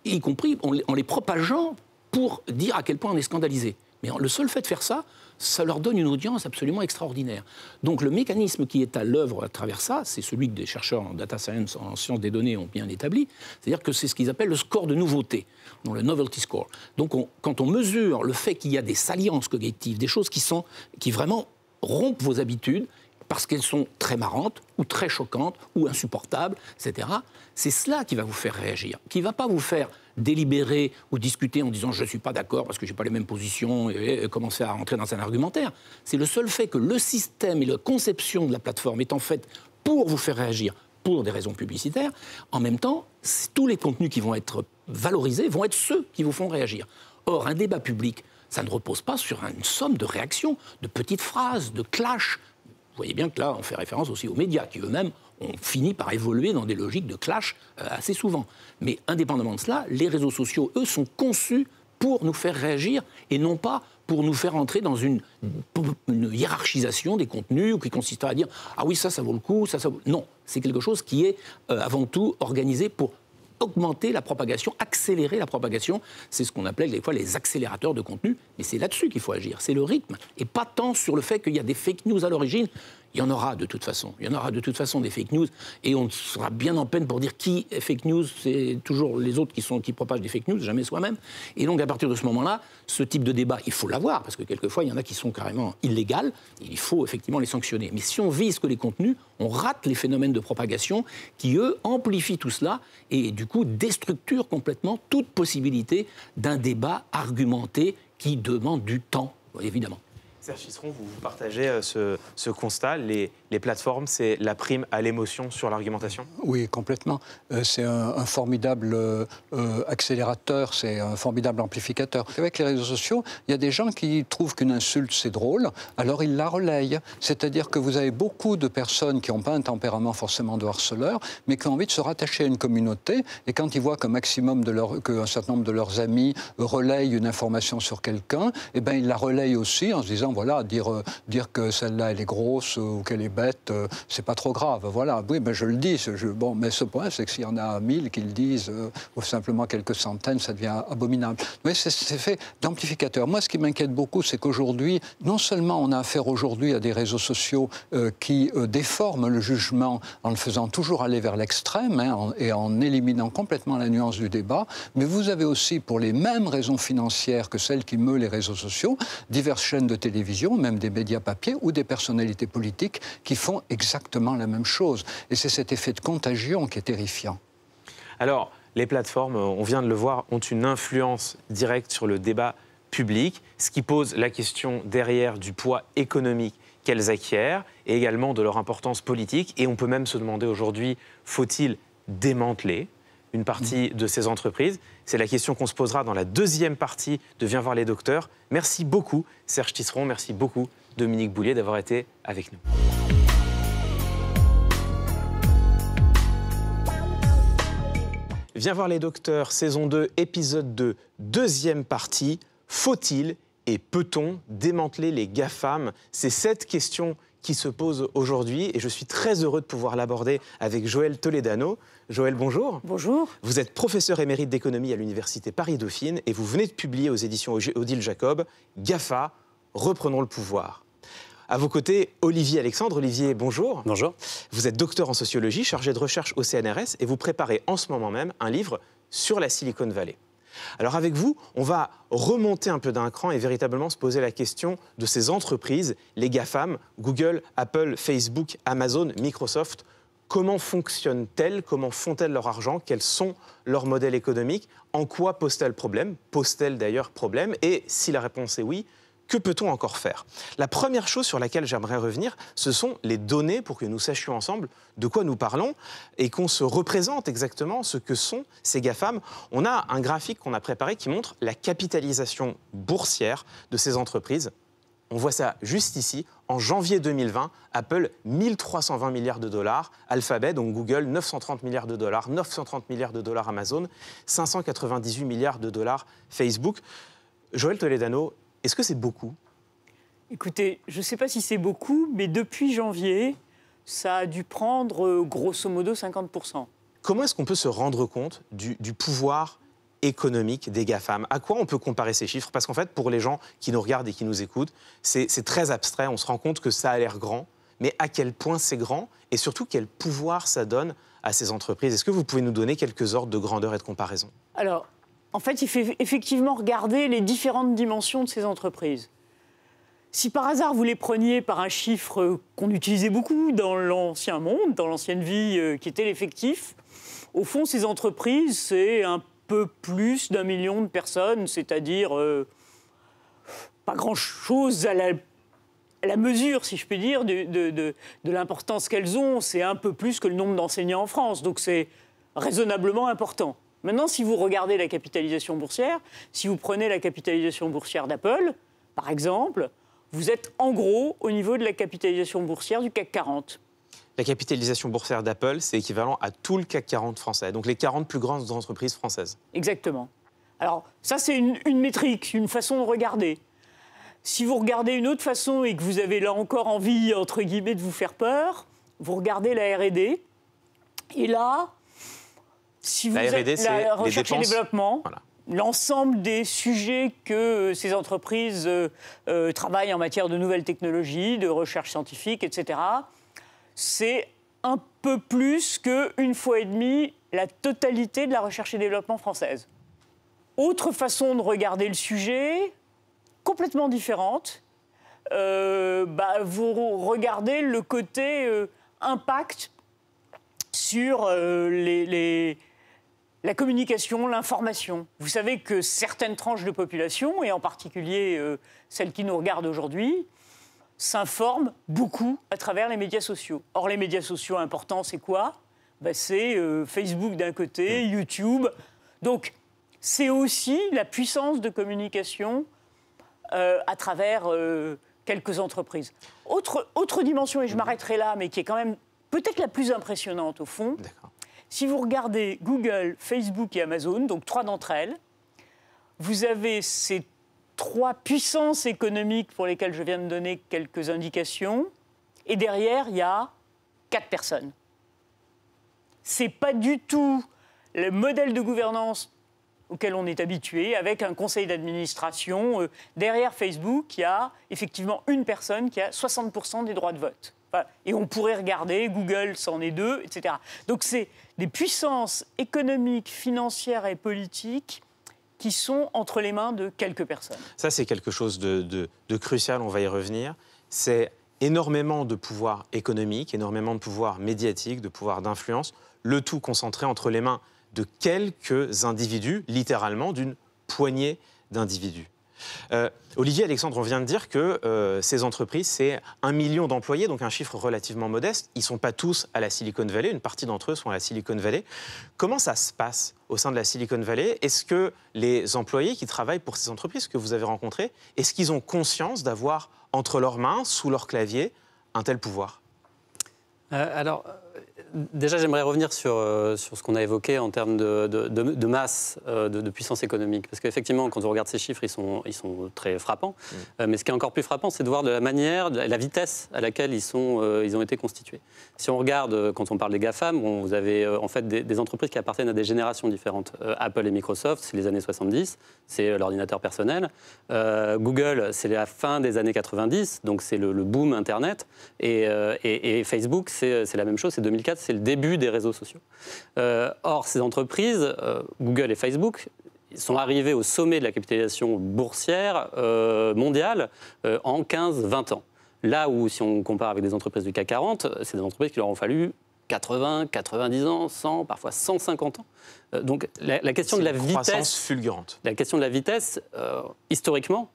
y compris en les propageant pour dire à quel point on est scandalisé. Mais le seul fait de faire ça, ça leur donne une audience absolument extraordinaire. Donc le mécanisme qui est à l'œuvre à travers ça, c'est celui que des chercheurs en data science, en sciences des données ont bien établi, c'est-à-dire que c'est ce qu'ils appellent le score de nouveauté, le novelty score. Donc quand on mesure le fait qu'il y a des alliances cognitives, des choses qui qui vraiment rompent vos habitudes parce qu'elles sont très marrantes ou très choquantes ou insupportables, etc. C'est cela qui va vous faire réagir, qui ne va pas vous faire délibérer ou discuter en disant je ne suis pas d'accord parce que je n'ai pas les mêmes positions et, commencer à rentrer dans un argumentaire. C'est le seul fait que le système et la conception de la plateforme étant fait pour vous faire réagir, pour des raisons publicitaires, en même temps, tous les contenus qui vont être valorisés vont être ceux qui vous font réagir. Or, un débat public, ça ne repose pas sur une somme de réactions, de petites phrases, de clashs, voyez bien que là, on fait référence aussi aux médias, qui eux-mêmes ont fini par évoluer dans des logiques de clash euh, assez souvent. Mais indépendamment de cela, les réseaux sociaux, eux, sont conçus pour nous faire réagir et non pas pour nous faire entrer dans une, hiérarchisation des contenus qui consiste à dire ah oui ça ça vaut le coup ça ça vaut... non c'est quelque chose qui est euh, avant tout organisé pour augmenter la propagation, accélérer la propagation. C'est ce qu'on appelait des fois les accélérateurs de contenu, mais c'est là-dessus qu'il faut agir. C'est le rythme, et pas tant sur le fait qu'il y a des fake news à l'origine. Il y en aura de toute façon. Il y en aura de toute façon des fake news. Et on sera bien en peine pour dire qui est fake news. C'est toujours les autres qui, sont, qui propagent des fake news, jamais soi-même. Et donc, à partir de ce moment-là, ce type de débat, il faut l'avoir, parce que quelquefois, il y en a qui sont carrément illégales. Il faut effectivement les sanctionner. Mais si on vise que les contenus, on rate les phénomènes de propagation qui, eux, amplifient tout cela et, du coup, déstructurent complètement toute possibilité d'un débat argumenté qui demande du temps, évidemment vous, partagez euh, ce, constat. Les, plateformes, c'est la prime à l'émotion sur l'argumentation Oui, complètement. Euh, c'est un, formidable euh, accélérateur, c'est un formidable amplificateur. Avec les réseaux sociaux, il y a des gens qui trouvent qu'une insulte, c'est drôle, alors ils la relayent. C'est-à-dire que vous avez beaucoup de personnes qui n'ont pas un tempérament forcément de harceleur, mais qui ont envie de se rattacher à une communauté. Et quand ils voient qu'un maximum de leur, qu'un certain nombre de leurs amis relayent une information sur quelqu'un, eh ben, ils la relayent aussi en se disant voilà, dire, euh, dire que celle-là, elle est grosse euh, ou qu'elle est bête, euh, c'est pas trop grave. Voilà, oui, mais je le dis. Je, bon, mais ce point, c'est que s'il y en a mille qui le disent, ou simplement quelques centaines, ça devient abominable. Mais c'est fait d'amplificateur, Moi, ce qui m'inquiète beaucoup, c'est qu'aujourd'hui, non seulement on a affaire aujourd'hui à des réseaux sociaux qui déforment le jugement en le faisant toujours aller vers l'extrême hein, et en éliminant complètement la nuance du débat, mais vous avez aussi, pour les mêmes raisons financières que celles qui meutent les réseaux sociaux, diverses chaînes de télévision même des médias papier ou des personnalités politiques qui font exactement la même chose. Et c'est cet effet de contagion qui est terrifiant. Alors, les plateformes, on vient de le voir, ont une influence directe sur le débat public, ce qui pose la question derrière du poids économique qu'elles acquièrent et également de leur importance politique. Et on peut même se demander aujourd'hui, faut-il démanteler une partie mmh. de ces entreprises c'est la question qu'on se posera dans la deuxième partie de Viens voir les docteurs. Merci beaucoup Serge Tisseron, merci beaucoup Dominique Boulier d'avoir été avec nous. Viens voir les docteurs, saison 2, épisode 2, deuxième partie. Faut-il et peut-on démanteler les GAFAM C'est cette question qui se pose aujourd'hui et je suis très heureux de pouvoir l'aborder avec Joël Toledano. Joël, bonjour. Bonjour. Vous êtes professeur émérite d'économie à l'Université Paris-Dauphine et vous venez de publier aux éditions Odile Jacob GAFA, reprenons le pouvoir. À vos côtés, Olivier Alexandre. Olivier, bonjour. Bonjour. Vous êtes docteur en sociologie, chargé de recherche au CNRS et vous préparez en ce moment même un livre sur la Silicon Valley. Alors avec vous, on va remonter un peu d'un cran et véritablement se poser la question de ces entreprises, les GAFAM, Google, Apple, Facebook, Amazon, Microsoft, Comment fonctionnent-elles Comment font-elles leur argent Quels sont leurs modèles économiques En quoi pose-t-elle problème Pose-t-elle d'ailleurs problème Et si la réponse est oui, que peut-on encore faire La première chose sur laquelle j'aimerais revenir, ce sont les données pour que nous sachions ensemble de quoi nous parlons et qu'on se représente exactement ce que sont ces GAFAM. On a un graphique qu'on a préparé qui montre la capitalisation boursière de ces entreprises on voit ça juste ici. En janvier 2020, Apple 1320 milliards de dollars, Alphabet, donc Google 930 milliards de dollars, 930 milliards de dollars Amazon, 598 milliards de dollars Facebook. Joël Toledano, est-ce que c'est beaucoup Écoutez, je ne sais pas si c'est beaucoup, mais depuis janvier, ça a dû prendre grosso modo 50%. Comment est-ce qu'on peut se rendre compte du, du pouvoir économique des GAFAM. À quoi on peut comparer ces chiffres Parce qu'en fait, pour les gens qui nous regardent et qui nous écoutent, c'est très abstrait. On se rend compte que ça a l'air grand, mais à quel point c'est grand et surtout quel pouvoir ça donne à ces entreprises. Est-ce que vous pouvez nous donner quelques ordres de grandeur et de comparaison Alors, en fait, il faut effectivement regarder les différentes dimensions de ces entreprises. Si par hasard vous les preniez par un chiffre qu'on utilisait beaucoup dans l'ancien monde, dans l'ancienne vie, euh, qui était l'effectif, au fond, ces entreprises, c'est un peu plus d'un million de personnes, c'est-à-dire euh, pas grand-chose à la, mesure, si je peux dire, de, de l'importance qu'elles ont. C'est un peu plus que le nombre d'enseignants en France, donc c'est raisonnablement important. Maintenant, si vous regardez la capitalisation boursière, si vous prenez la capitalisation boursière d'Apple, par exemple, vous êtes en gros au niveau de la capitalisation boursière du CAC 40 la capitalisation boursière d'Apple, c'est équivalent à tout le CAC 40 français, donc les 40 plus grandes entreprises françaises. Exactement. Alors, ça, c'est une, métrique, une façon de regarder. Si vous regardez une autre façon et que vous avez là encore envie, entre guillemets, de vous faire peur, vous regardez la RD. Et là, si vous la avez la recherche et développement, l'ensemble des sujets que euh, ces entreprises euh, euh, travaillent en matière de nouvelles technologies, de recherche scientifique, etc., c'est un peu plus qu'une fois et demie la totalité de la recherche et développement française. Autre façon de regarder le sujet, complètement différente. Euh, bah, vous regardez le côté euh, impact sur euh, la communication, l'information. Vous savez que certaines tranches de population, et en particulier celles qui nous regardent aujourd'hui, s'informe beaucoup à travers les médias sociaux. Or, les médias sociaux importants, c'est quoi bah, C'est euh, Facebook d'un côté, YouTube. Donc, c'est aussi la puissance de communication euh, à travers euh, quelques entreprises. Autre, autre dimension, et je mhm. m'arrêterai là, mais qui est quand même peut-être la plus impressionnante au fond. Si vous regardez Google, Facebook et Amazon, donc trois d'entre elles, vous avez ces trois puissances économiques pour lesquelles je viens de donner quelques indications. Et derrière, il y a quatre personnes. Ce n'est pas du tout le modèle de gouvernance auquel on est habitué, avec un conseil d'administration. Euh, derrière Facebook, il y a effectivement une personne qui a 60% des droits de vote. Et on pourrait regarder, Google c'en est deux, etc. Donc c'est des puissances économiques, financières et politiques qui sont entre les mains de quelques personnes. Ça, c'est quelque chose de, crucial, on va y revenir. C'est énormément de pouvoir économique, énormément de pouvoir médiatique, de pouvoir d'influence, le tout concentré entre les mains de quelques individus, littéralement d'une poignée d'individus. Euh, Olivier Alexandre, on vient de dire que euh, ces entreprises, c'est un million d'employés, donc un chiffre relativement modeste. Ils ne sont pas tous à la Silicon Valley, une partie d'entre eux sont à la Silicon Valley. Comment ça se passe au sein de la Silicon Valley Est-ce que les employés qui travaillent pour ces entreprises que vous avez rencontrées, est-ce qu'ils ont conscience d'avoir entre leurs mains, sous leur clavier, un tel pouvoir euh, Alors, déjà, j'aimerais revenir sur, euh, sur ce qu'on a évoqué en termes de, de, masse, euh, de, puissance économique. Parce qu'effectivement, quand on regarde ces chiffres, ils sont, ils sont très frappants. Mm. Euh, mais ce qui est encore plus frappant, c'est de voir de la manière, la vitesse à laquelle ils, sont, ils ont été constitués. Si on regarde, quand on parle des GAFAM, vous avez en fait des, entreprises qui appartiennent à des générations différentes. Apple et Microsoft, c'est les années 70, c'est l'ordinateur personnel. Google, c'est la fin des années 90, donc c'est le, boom Internet. Et, et, et Facebook, c'est la même chose, c'est 2004 c'est le début des réseaux sociaux. Euh, or, ces entreprises, euh, Google et Facebook, sont arrivées au sommet de la capitalisation boursière euh, mondiale en 15-20 ans. Là où, si on compare avec des entreprises du CAC 40, c'est des entreprises qui leur ont fallu 80, 90 ans, 100, parfois 150 ans. donc la, question de la vitesse... fulgurante. La question de la vitesse, historiquement,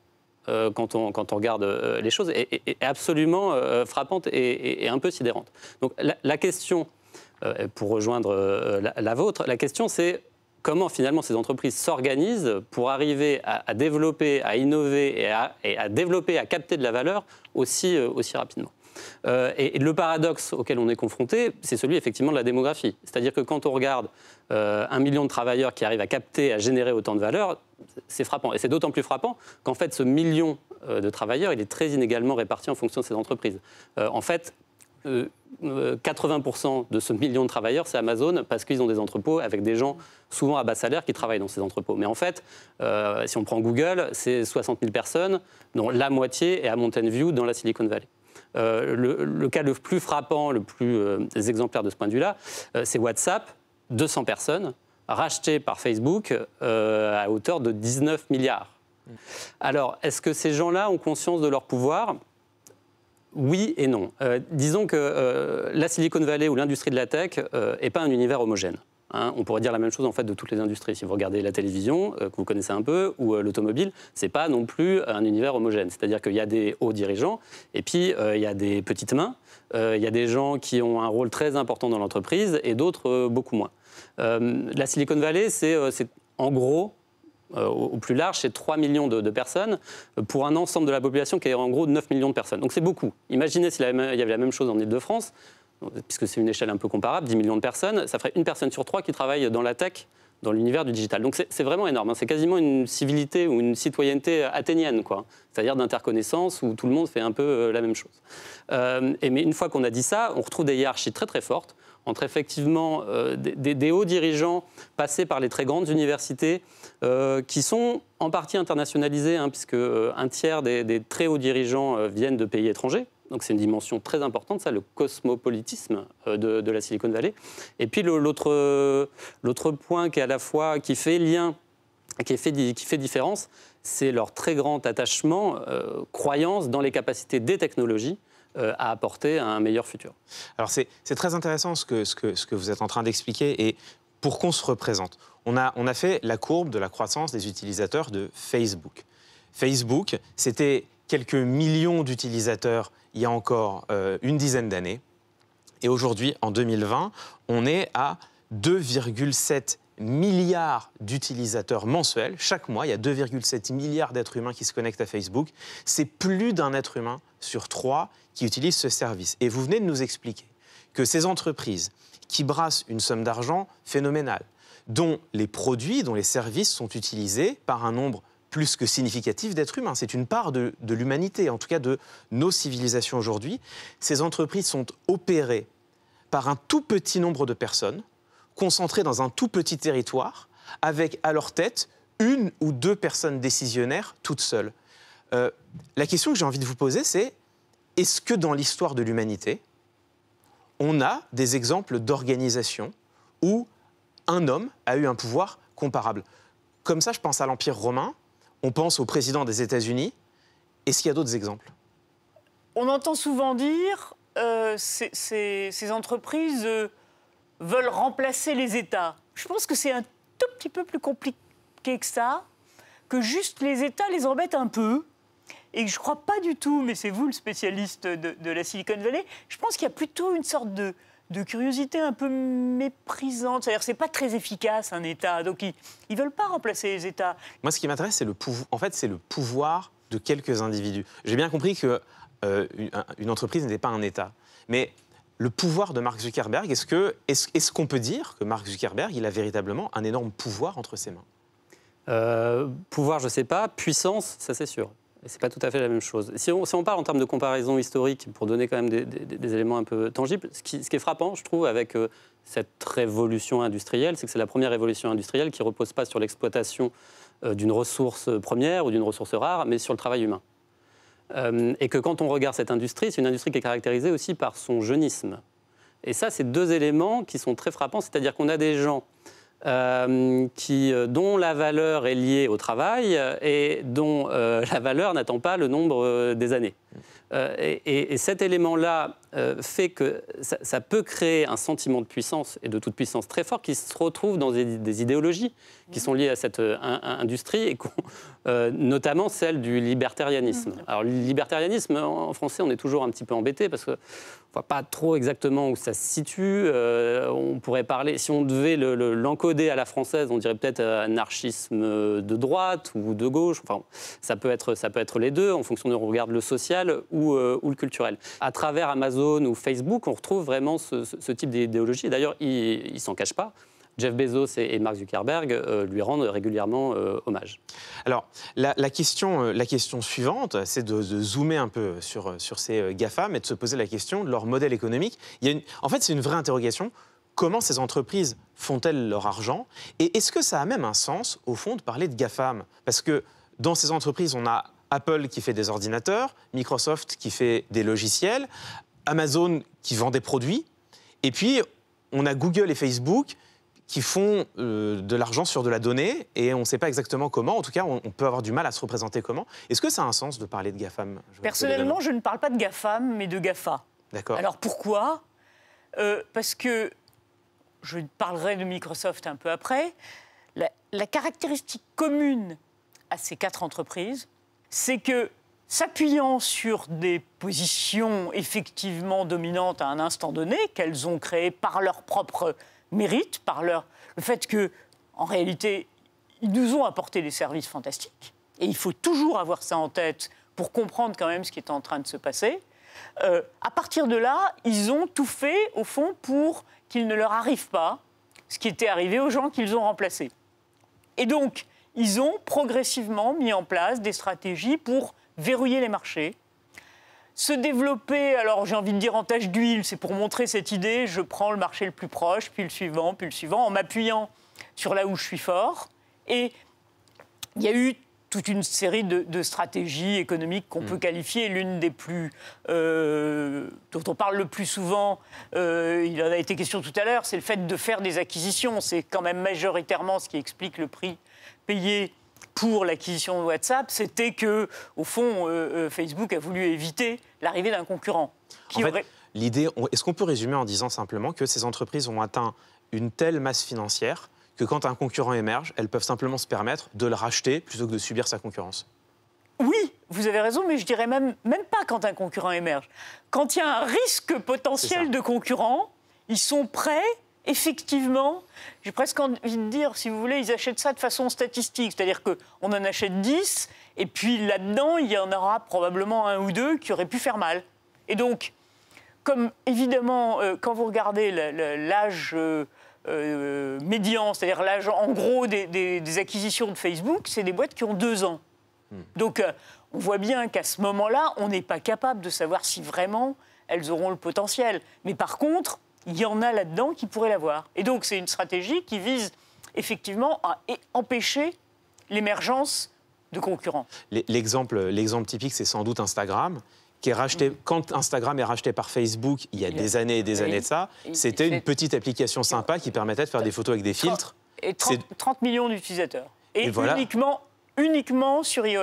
euh, quand, on, regarde euh, les choses est, absolument euh, frappante et, un peu sidérante. Donc la, question, pour rejoindre la, vôtre, la question c'est comment finalement ces entreprises s'organisent pour arriver à, développer, à innover et à, développer, à capter de la valeur aussi, aussi rapidement. et, le paradoxe auquel on est confronté, c'est celui effectivement de la démographie. C'est-à-dire que quand on regarde euh, un million de travailleurs qui arrivent à capter, à générer autant de valeur, c'est frappant. Et c'est d'autant plus frappant qu'en fait, ce million euh, de travailleurs, il est très inégalement réparti en fonction de ces entreprises. Euh, en fait, 80% de ce million de travailleurs, c'est Amazon parce qu'ils ont des entrepôts avec des gens souvent à bas salaire qui travaillent dans ces entrepôts. Mais en fait, si on prend Google, c'est 60 000 personnes dont la moitié est à Mountain View dans la Silicon Valley. le, cas le plus frappant, le plus exemplaire de ce point de vue-là, c'est WhatsApp, 200 personnes rachetées par Facebook euh, à hauteur de 19 milliards. Mm. Alors, est-ce que ces gens-là ont conscience de leur pouvoir Oui et non. Euh, disons que euh, la Silicon Valley ou l'industrie de la tech n'est pas un univers homogène. Hein. on pourrait dire la même chose en fait de toutes les industries. Si vous regardez la télévision, que vous connaissez un peu, ou l'automobile, c'est pas non plus un univers homogène. C'est-à-dire qu'il y a des hauts dirigeants et puis il y a des petites mains euh, il y a des gens qui ont un rôle très important dans l'entreprise et d'autres euh, beaucoup moins. Euh, la Silicon Valley, c'est en gros au plus large, c'est 3 millions de, personnes pour un ensemble de la population qui est en gros 9 millions de personnes. Donc c'est beaucoup. Imaginez s'il y avait la même chose en Ile-de-France, puisque c'est une échelle un peu comparable, 10 millions de personnes, ça ferait une personne sur trois qui travaille dans la tech dans l'univers du digital. Donc c'est vraiment énorme. Hein. C'est quasiment une civilité ou une citoyenneté athénienne, quoi. C'est-à-dire d'interconnaissance où tout le monde fait un peu euh, la même chose. Euh, mais une fois qu'on a dit ça, on retrouve des hiérarchies très très fortes entre effectivement euh, des, hauts dirigeants passés par les très grandes universités qui sont en partie internationalisées, hein, puisque un tiers des, très hauts dirigeants viennent de pays étrangers. Donc c'est une dimension très importante, ça, le cosmopolitisme euh, de, la Silicon Valley. Et puis euh, l'autre point qui est à la fois qui fait lien, qui fait, qui fait différence, c'est leur très grand attachement, euh, croyance dans les capacités des technologies à apporter un meilleur futur. Alors c'est très intéressant ce que, ce, que, ce que vous êtes en train d'expliquer et pour qu'on se représente. On a, on a fait la courbe de la croissance des utilisateurs de Facebook. Facebook, c'était quelques millions d'utilisateurs il y a encore euh, une dizaine d'années. Et aujourd'hui, en 2020, on est à 2,7 milliards d'utilisateurs mensuels. Chaque mois, il y a 2,7 milliards d'êtres humains qui se connectent à Facebook. C'est plus d'un être humain sur trois qui utilise ce service. Et vous venez de nous expliquer que ces entreprises qui brassent une somme d'argent phénoménale, dont les produits, dont les services sont utilisés par un nombre plus que significatif d'être humain. C'est une part de, l'humanité, en tout cas de nos civilisations aujourd'hui. Ces entreprises sont opérées par un tout petit nombre de personnes, concentrées dans un tout petit territoire, avec à leur tête une ou deux personnes décisionnaires toutes seules. Euh, la question que j'ai envie de vous poser, c'est est-ce que dans l'histoire de l'humanité, on a des exemples d'organisations où un homme a eu un pouvoir comparable Comme ça, je pense à l'Empire romain, on pense au président des États-Unis. Est-ce qu'il y a d'autres exemples On entend souvent dire que euh, ces, entreprises euh, veulent remplacer les États. Je pense que c'est un tout petit peu plus compliqué que ça, que juste les États les embêtent un peu. Et je crois pas du tout, mais c'est vous le spécialiste de la Silicon Valley, je pense qu'il y a plutôt une sorte de, de curiosité un peu méprisante. C'est-à-dire, ce n'est pas très efficace un État. Donc, ils, ne veulent pas remplacer les États. Moi, ce qui m'intéresse, c'est le pouvoir. En fait, c'est le pouvoir de quelques individus. J'ai bien compris que euh, une entreprise n'était pas un État, mais le pouvoir de Mark Zuckerberg, est-ce qu'on est qu'est-ce qu'on peut dire que Mark Zuckerberg, il a véritablement un énorme pouvoir entre ses mains euh, Pouvoir, je ne sais pas. Puissance, ça c'est sûr n'est pas tout à fait la même chose. Si on, parle en termes de comparaison historique, pour donner quand même des, des, éléments un peu tangibles, ce qui, est frappant, je trouve, avec euh, cette révolution industrielle, c'est que c'est la première révolution industrielle qui repose pas sur l'exploitation euh, d'une ressource euh, première ou d'une ressource rare, mais sur le travail humain. et que quand on regarde cette industrie, c'est une industrie qui est caractérisée aussi par son jeunisme. Et ça, c'est deux éléments qui sont très frappants, c'est-à-dire qu'on a des gens euh, qui, euh, dont la valeur est liée au travail euh, et dont la valeur n'attend pas le nombre des années. et, cet élément-là fait que ça, peut créer un sentiment de puissance et de toute puissance très fort qui se retrouve dans des, idéologies qui sont liées à cette industrie, et notamment celle du libertarianisme. Mm. Alors, le libertarianisme, en français, on est toujours un petit peu embêté parce que voit pas trop exactement où ça se situe. Euh, on pourrait parler, si on devait l'encoder à la française, on dirait peut-être euh, anarchisme euh, de droite ou de gauche. ça peut être, ça peut être les deux en fonction de on regarde le social ou, le culturel. À travers Amazon ou Facebook, on retrouve vraiment ce, type d'idéologie. D'ailleurs, ils ne s'en cache pas. Jeff Bezos et, Mark Zuckerberg euh, lui rendent régulièrement euh, hommage. Alors, euh, la, question, suivante, c'est de, zoomer un peu sur, ces GAFAM et de se poser la question de leur modèle économique. en fait, c'est une vraie interrogation. Comment ces entreprises font-elles leur argent Et est-ce que ça a même un sens, au fond, de parler de GAFAM Parce que dans ces entreprises, on a Apple qui fait des ordinateurs, Microsoft qui fait des logiciels, Amazon qui vend des produits, et puis on a Google et Facebook qui font euh, de l'argent sur de la donnée et on ne sait pas exactement comment. En tout cas, on, peut avoir du mal à se représenter comment. Est-ce que ça a un sens de parler de GAFAM Personnellement, je ne parle pas de GAFAM, mais de GAFA. D'accord. Alors pourquoi euh, Parce que je parlerai de Microsoft un peu après. La, la caractéristique commune à ces quatre entreprises, c'est que s'appuyant sur des positions effectivement dominantes à un instant donné, qu'elles ont créées par leur propre méritent par leur, le fait que, en réalité, ils nous ont apporté des services fantastiques. Et il faut toujours avoir ça en tête pour comprendre quand même ce qui est en train de se passer. Euh, à partir de là, ils ont tout fait, au fond, pour qu'il ne leur arrive pas ce qui était arrivé aux gens qu'ils ont remplacés. Et donc, ils ont progressivement mis en place des stratégies pour verrouiller les marchés, se développer, alors j'ai envie de dire en tâche d'huile, c'est pour montrer cette idée, je prends le marché le plus proche, puis le suivant, puis le suivant, en m'appuyant sur là où je suis fort. Et il y a eu toute une série de, stratégies économiques qu'on hmm. peut qualifier l'une des plus euh, dont on parle le plus souvent. Euh, il en a été question tout à l'heure, c'est le fait de faire des acquisitions. C'est quand même majoritairement ce qui explique le prix payé pour l'acquisition de WhatsApp, c'était que, au fond, euh, euh, Facebook a voulu éviter l'arrivée d'un concurrent. l'idée, est-ce qu'on peut résumer en disant simplement que ces entreprises ont atteint une telle masse financière que quand un concurrent émerge, elles peuvent simplement se permettre de le racheter plutôt que de subir sa concurrence Oui, vous avez raison, mais je dirais même, même pas quand un concurrent émerge. Quand il y a un risque potentiel de concurrent, ils sont prêts effectivement, j'ai presque envie de dire, si vous voulez, ils achètent ça de façon statistique. C'est-à-dire qu'on en achète 10, et puis là-dedans, il y en aura probablement un ou deux qui auraient pu faire mal. Et donc, comme évidemment, euh, quand vous regardez l'âge euh, euh, médian, c'est-à-dire l'âge en gros des, acquisitions de Facebook, c'est des boîtes qui ont deux ans. Hmm. Donc, on voit bien qu'à ce moment-là, on n'est pas capable de savoir si vraiment elles auront le potentiel. Mais par contre, il y en a là-dedans qui pourraient l'avoir. Et donc, c'est une stratégie qui vise effectivement à empêcher l'émergence de concurrents. L'exemple typique, c'est sans doute Instagram. Qui est racheté, quand Instagram est racheté par Facebook, il y a des années et des années de ça, c'était une petite application sympa qui permettait de faire des photos avec des filtres. Et 30, millions d'utilisateurs. Et, uniquement sur iOS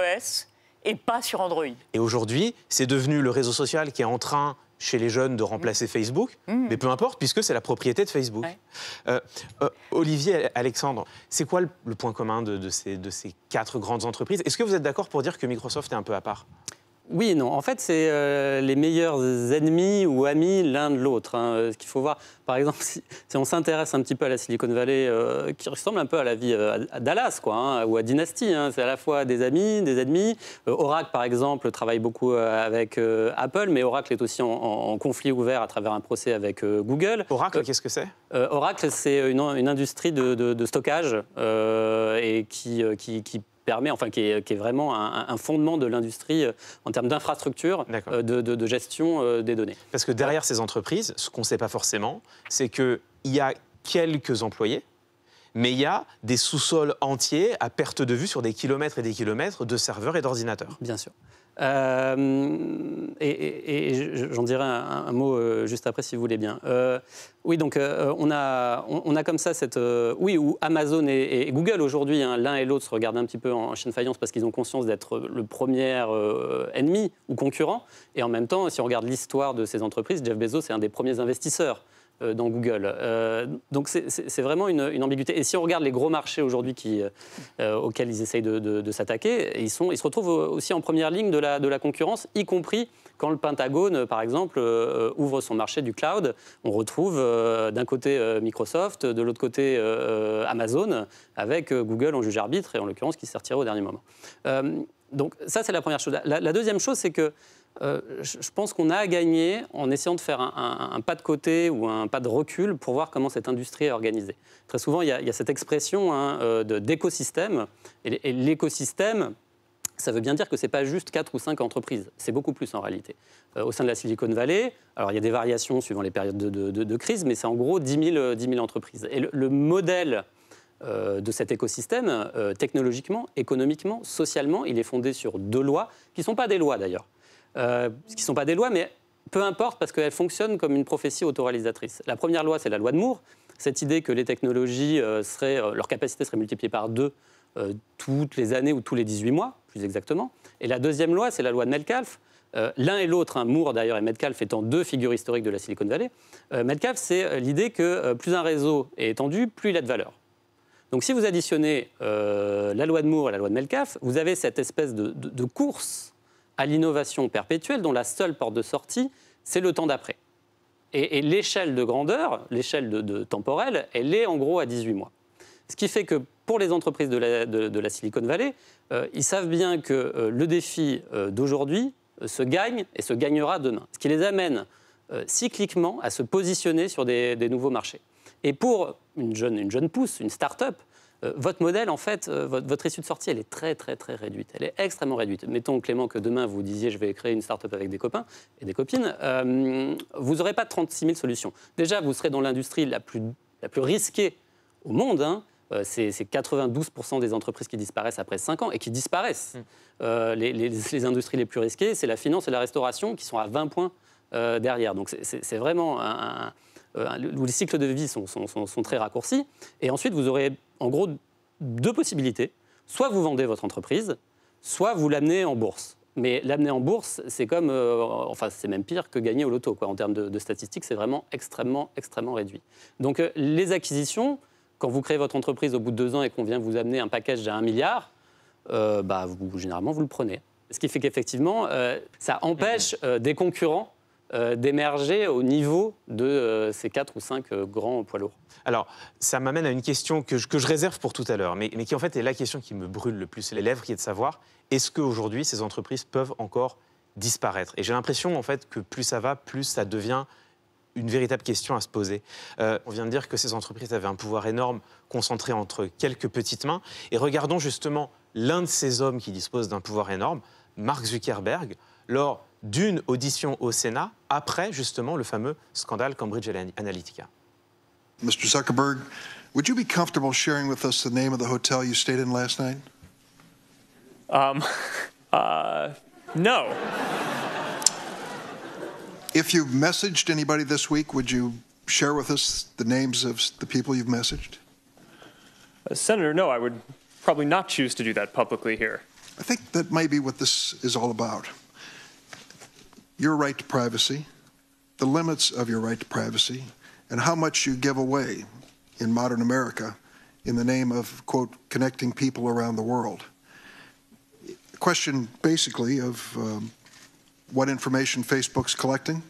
et pas sur Android. Et aujourd'hui, c'est devenu le réseau social qui est en train chez les jeunes de remplacer mmh. Facebook, mmh. mais peu importe, puisque c'est la propriété de Facebook. Euh, euh, Olivier, Alexandre, c'est quoi le, point commun ces, de ces quatre grandes entreprises Est-ce que vous êtes d'accord pour dire que Microsoft est un peu à part oui non. En fait, c'est euh, les meilleurs ennemis ou amis l'un de l'autre. Hein. Euh, ce qu'il faut voir, par exemple, si, on s'intéresse un petit peu à la Silicon Valley, euh, qui ressemble un peu à la vie à Dallas, quoi, hein, ou à Dynasty. Hein. C'est à la fois des amis, des ennemis. Oracle, par exemple, travaille beaucoup avec Apple, mais Oracle est aussi en, conflit ouvert à travers un procès avec Google. Oracle, qu'est-ce que c'est Oracle, c'est une, une, industrie de, stockage et qui, qui, qui enfin qui est, vraiment un, fondement de l'industrie euh, en termes d'infrastructure euh, de, de, gestion euh, des données. Parce que derrière ces entreprises, ce qu'on ne sait pas forcément, c'est qu'il y a quelques employés, mais il y a des sous-sols entiers à perte de vue sur des kilomètres et des kilomètres de serveurs et d'ordinateurs. Bien sûr. Euh, et, j'en dirai un, mot euh, juste après si vous voulez bien. Euh, oui, donc on, a, comme ça cette... oui, où Amazon et, Google aujourd'hui, hein, l'un et l'autre se regardent un petit peu en, en chaîne faïence parce qu'ils ont conscience d'être le premier ennemi ou concurrent. Et en même temps, si on regarde l'histoire de ces entreprises, Jeff Bezos est un des premiers investisseurs. Euh, dans Google. Euh, donc c'est vraiment une, ambiguïté. Et si on regarde les gros marchés aujourd'hui euh, auxquels ils essayent de, s'attaquer, ils, ils se retrouvent aussi en première ligne de la, de la concurrence, y compris quand le Pentagone, par exemple, ouvre son marché du cloud, on retrouve d'un côté Microsoft, de l'autre côté Amazon, avec Google en juge arbitre, et en l'occurrence qui sortirait au dernier moment. donc ça, c'est la première chose. la deuxième chose, c'est que euh, je pense qu'on a à gagner en essayant de faire un, pas de côté ou un pas de recul pour voir comment cette industrie est organisée. Très souvent, il y a, cette expression hein, euh, d'écosystème. Et, l'écosystème, ça veut bien dire que ce n'est pas juste 4 ou 5 entreprises, c'est beaucoup plus en réalité. Euh, au sein de la Silicon Valley, alors il y a des variations suivant les périodes de, crise, mais c'est en gros 10 000, entreprises. Et le, modèle de cet écosystème, technologiquement, économiquement, socialement, il est fondé sur deux lois, qui ne sont pas des lois d'ailleurs. Euh, ce qui ne sont pas des lois, mais peu importe parce qu'elles fonctionnent comme une prophétie autoréalisatrice. La première loi, c'est la loi de Moore, cette idée que les technologies euh, seraient, euh, leur capacité serait multipliée par deux toutes les années ou tous les 18 mois, plus exactement. Et la deuxième loi, c'est la loi de Metcalfe. L'un et l'autre, hein, Moore d'ailleurs et Metcalfe étant deux figures historiques de la Silicon Valley, Metcalfe, c'est l'idée que plus un réseau est étendu, plus il a de valeur. Donc si vous additionnez la loi de Moore et la loi de Metcalfe, vous avez cette espèce de course à l'innovation perpétuelle dont la seule porte de sortie, c'est le temps d'après. Et, l'échelle de grandeur, l'échelle de, temporelle, elle est en gros à 18 mois. Ce qui fait que pour les entreprises de la, Silicon Valley, euh, ils savent bien que euh, le défi euh, d'aujourd'hui se gagne et se gagnera demain. Ce qui les amène cycliquement à se positionner sur des, nouveaux marchés. Et pour une jeune pousse, une start-up, euh, votre modèle, en fait, euh, votre, issue de sortie, elle est très, très, très réduite. Elle est extrêmement réduite. Mettons, Clément, que demain, vous disiez, je vais créer une start-up avec des copains et des copines. Euh, vous n'aurez pas 36 000 solutions. Déjà, vous serez dans l'industrie la plus, la plus risquée au monde. Hein. c'est 92% des entreprises qui disparaissent après 5 ans et qui disparaissent. Mm. les, industries les plus risquées, c'est la finance et la restauration qui sont à 20 points derrière. Donc, c'est vraiment où les cycles de vie sont, sont, sont très raccourcis. Et ensuite, vous aurez en gros deux possibilités. Soit vous vendez votre entreprise, soit vous l'amenez en bourse. Mais l'amener en bourse, c'est comme, euh, enfin, c'est même pire que gagner au loto, En termes de, statistiques, c'est vraiment extrêmement, extrêmement réduit. Donc, euh, les acquisitions, quand vous créez votre entreprise au bout de deux ans et qu'on vient vous amener un package à milliard, euh, bah, vous, généralement, vous le prenez. Ce qui fait qu'effectivement, ça empêche des concurrents euh, d'émerger au niveau de euh, ces quatre ou cinq euh, grands poids lourds Alors, ça m'amène à une question que je, réserve pour tout à l'heure, mais, qui en fait est la question qui me brûle le plus les lèvres, qui est de savoir est-ce qu'aujourd'hui ces entreprises peuvent encore disparaître Et j'ai l'impression en fait que plus ça va, plus ça devient une véritable question à se poser. on vient de dire que ces entreprises avaient un pouvoir énorme concentré entre quelques petites mains. Et regardons justement l'un de ces hommes qui dispose d'un pouvoir énorme, Mark Zuckerberg, lors d'une audition au Sénat après justement le fameux scandale Cambridge Analytica. Mr. Zuckerberg, would you be comfortable sharing with us the name of the hotel you stayed in last night? Um, uh, no. if you've messaged anybody this week, would you share with us the names of the people you've messaged? Uh, Senator, no, I would probably not choose to do that publicly here. I think that might be what this is all about your right to privacy, the limits of your right to privacy, and how much you give away in modern America in the name of, quote, connecting people around the world. question basically of um, what information Facebook's collecting,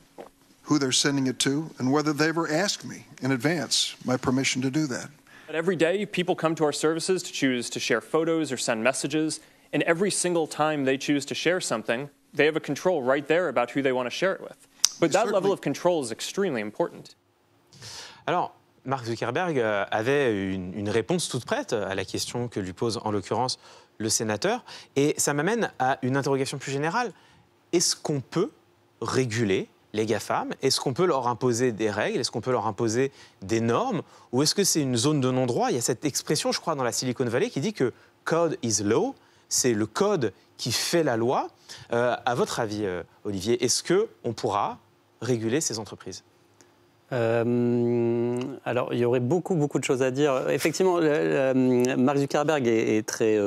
who they're sending it to, and whether they ever asked me in advance my permission to do that. But every day, people come to our services to choose to share photos or send messages, and every single time they choose to share something, they have a control right there about who they want to share it with. But that level of important. Alors, Mark Zuckerberg euh, avait une, une, réponse toute prête à la question que lui pose en l'occurrence le sénateur. Et ça m'amène à une interrogation plus générale. Est-ce qu'on peut réguler les GAFAM Est-ce qu'on peut leur imposer des règles Est-ce qu'on peut leur imposer des normes Ou est-ce que c'est une zone de non-droit Il y a cette expression, je crois, dans la Silicon Valley qui dit que code is law, c'est le code qui fait la loi. Euh, à votre avis, euh, Olivier, est-ce que on pourra réguler ces entreprises euh, alors, il y aurait beaucoup, beaucoup de choses à dire. Effectivement, marc Mark Zuckerberg est, très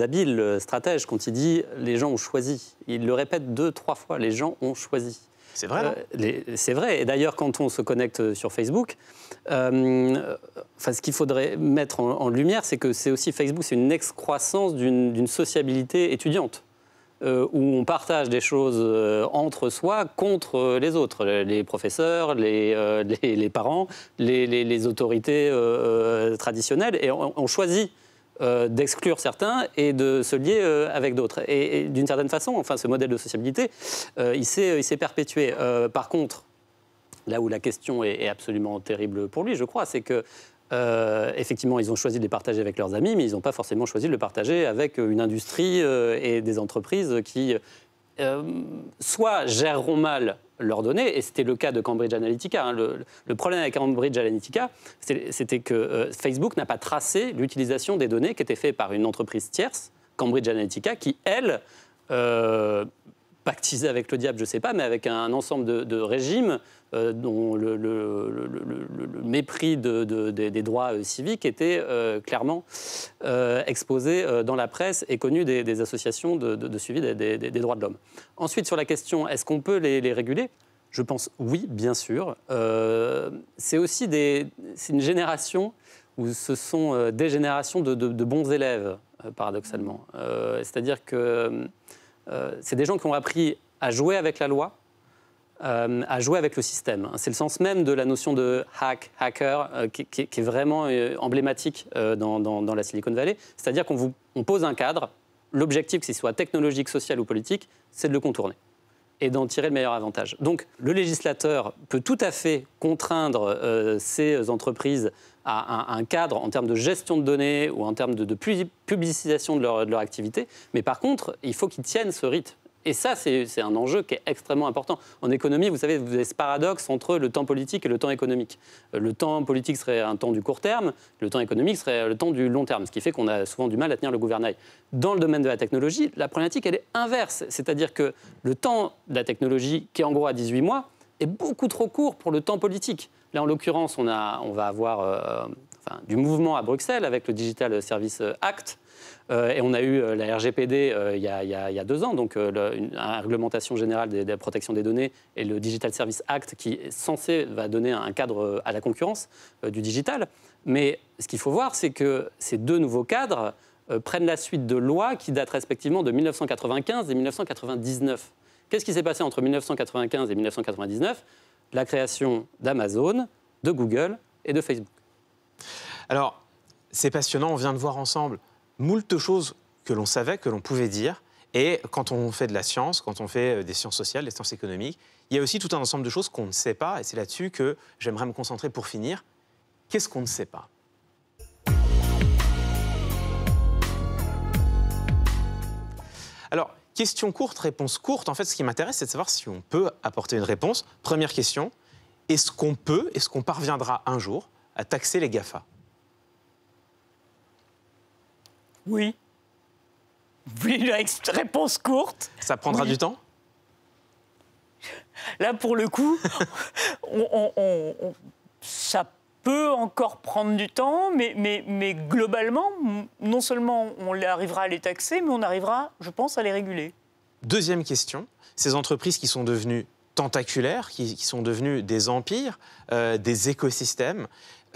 habile, stratège, quand il dit les gens ont choisi. Il le répète deux, trois fois les gens ont choisi. C'est vrai. Euh, c'est vrai. Et d'ailleurs, quand on se connecte sur Facebook, euh, enfin, ce qu'il faudrait mettre en, lumière, c'est que c'est aussi Facebook, c'est une excroissance d'une sociabilité étudiante. Euh, où on partage des choses entre soi contre les autres, les professeurs, les, les, parents, les, autorités traditionnelles, et on choisit euh, d'exclure certains et de se lier euh, avec d'autres. Et, d'une certaine façon, enfin, ce modèle de sociabilité, euh, il s'est perpétué. par contre, là où la question est, absolument terrible pour lui, je crois, c'est que effectivement, ils ont choisi de les partager avec leurs amis, mais ils n'ont pas forcément choisi de le partager avec une industrie et des entreprises qui euh, soit géreront mal leurs données, et c'était le cas de Cambridge Analytica. Hein. le, problème avec Cambridge Analytica, c'était que euh, Facebook n'a pas tracé l'utilisation des données qui étaient faites par une entreprise tierce, Cambridge Analytica, qui, elle, euh, pactiser avec le diable, je ne sais pas, mais avec un ensemble de, régimes euh, dont le, mépris des droits euh, civiques était euh, clairement exposé dans la presse et connu des, associations de, suivi des, droits de l'homme. Ensuite, sur la question, est-ce qu'on peut les, les réguler Je pense oui, bien sûr. c'est aussi une génération où ce sont des générations de, bons élèves, paradoxalement. C'est-à-dire que hum, euh, c'est des gens qui ont appris à jouer avec la loi, euh, à jouer avec le système. C'est le sens même de la notion de hack, hacker, euh, qui, est vraiment emblématique dans, la Silicon Valley. C'est-à-dire qu'on vous pose un cadre, l'objectif, ce soit technologique, social ou politique, c'est de le contourner et d'en tirer le meilleur avantage. Donc le législateur peut tout à fait contraindre euh, ces entreprises à un, cadre en termes de gestion de données ou en termes de, publicisation de leur, de leur activité, mais par contre, il faut qu'ils tiennent ce rythme. Et ça, c'est un enjeu qui est extrêmement important. En économie, vous savez, vous avez ce paradoxe entre le temps politique et le temps économique. Euh, le temps politique serait un temps du court terme, le temps économique serait le temps du long terme, ce qui fait qu'on a souvent du mal à tenir le gouvernail. Dans le domaine de la technologie, la problématique, elle est inverse. C'est-à-dire que le temps de la technologie, qui est en gros à 18 mois, est beaucoup trop court pour le temps politique. Là, en l'occurrence, on, on, va avoir euh, du mouvement à Bruxelles avec le Digital Service Act. Euh, et on a eu euh, la RGPD euh, il, y a, deux ans, donc une, la réglementation générale de la protection des données et le Digital Service Act qui est censé va donner un cadre à la concurrence du digital. Mais ce qu'il faut voir, c'est que ces deux nouveaux cadres prennent la suite de lois qui datent respectivement de 1995 et 1999. Qu'est-ce qui s'est passé entre 1995 et 1999 La création d'Amazon, de Google et de Facebook. Alors, c'est passionnant, on vient de voir ensemble moult choses que l'on savait, que l'on pouvait dire. Et quand on fait de la science, quand on fait euh, des sciences sociales, des sciences économiques, il y a aussi tout un ensemble de choses qu'on ne sait pas. Et c'est là-dessus que j'aimerais me concentrer pour finir. Qu'est-ce qu'on ne sait pas Alors, question courte, réponse courte. En fait, ce qui m'intéresse, c'est de savoir si on peut apporter une réponse. Première question, est-ce qu'on peut, est-ce qu'on parviendra un jour à taxer les GAFA Oui. voulez réponse courte. Ça prendra du temps Là, pour le coup, ça peut encore prendre du temps, mais, globalement, non seulement on arrivera à les taxer, mais on arrivera, je pense, à les réguler. Deuxième question, ces entreprises qui sont devenues tentaculaires, qui, sont devenues des empires, euh, des écosystèmes,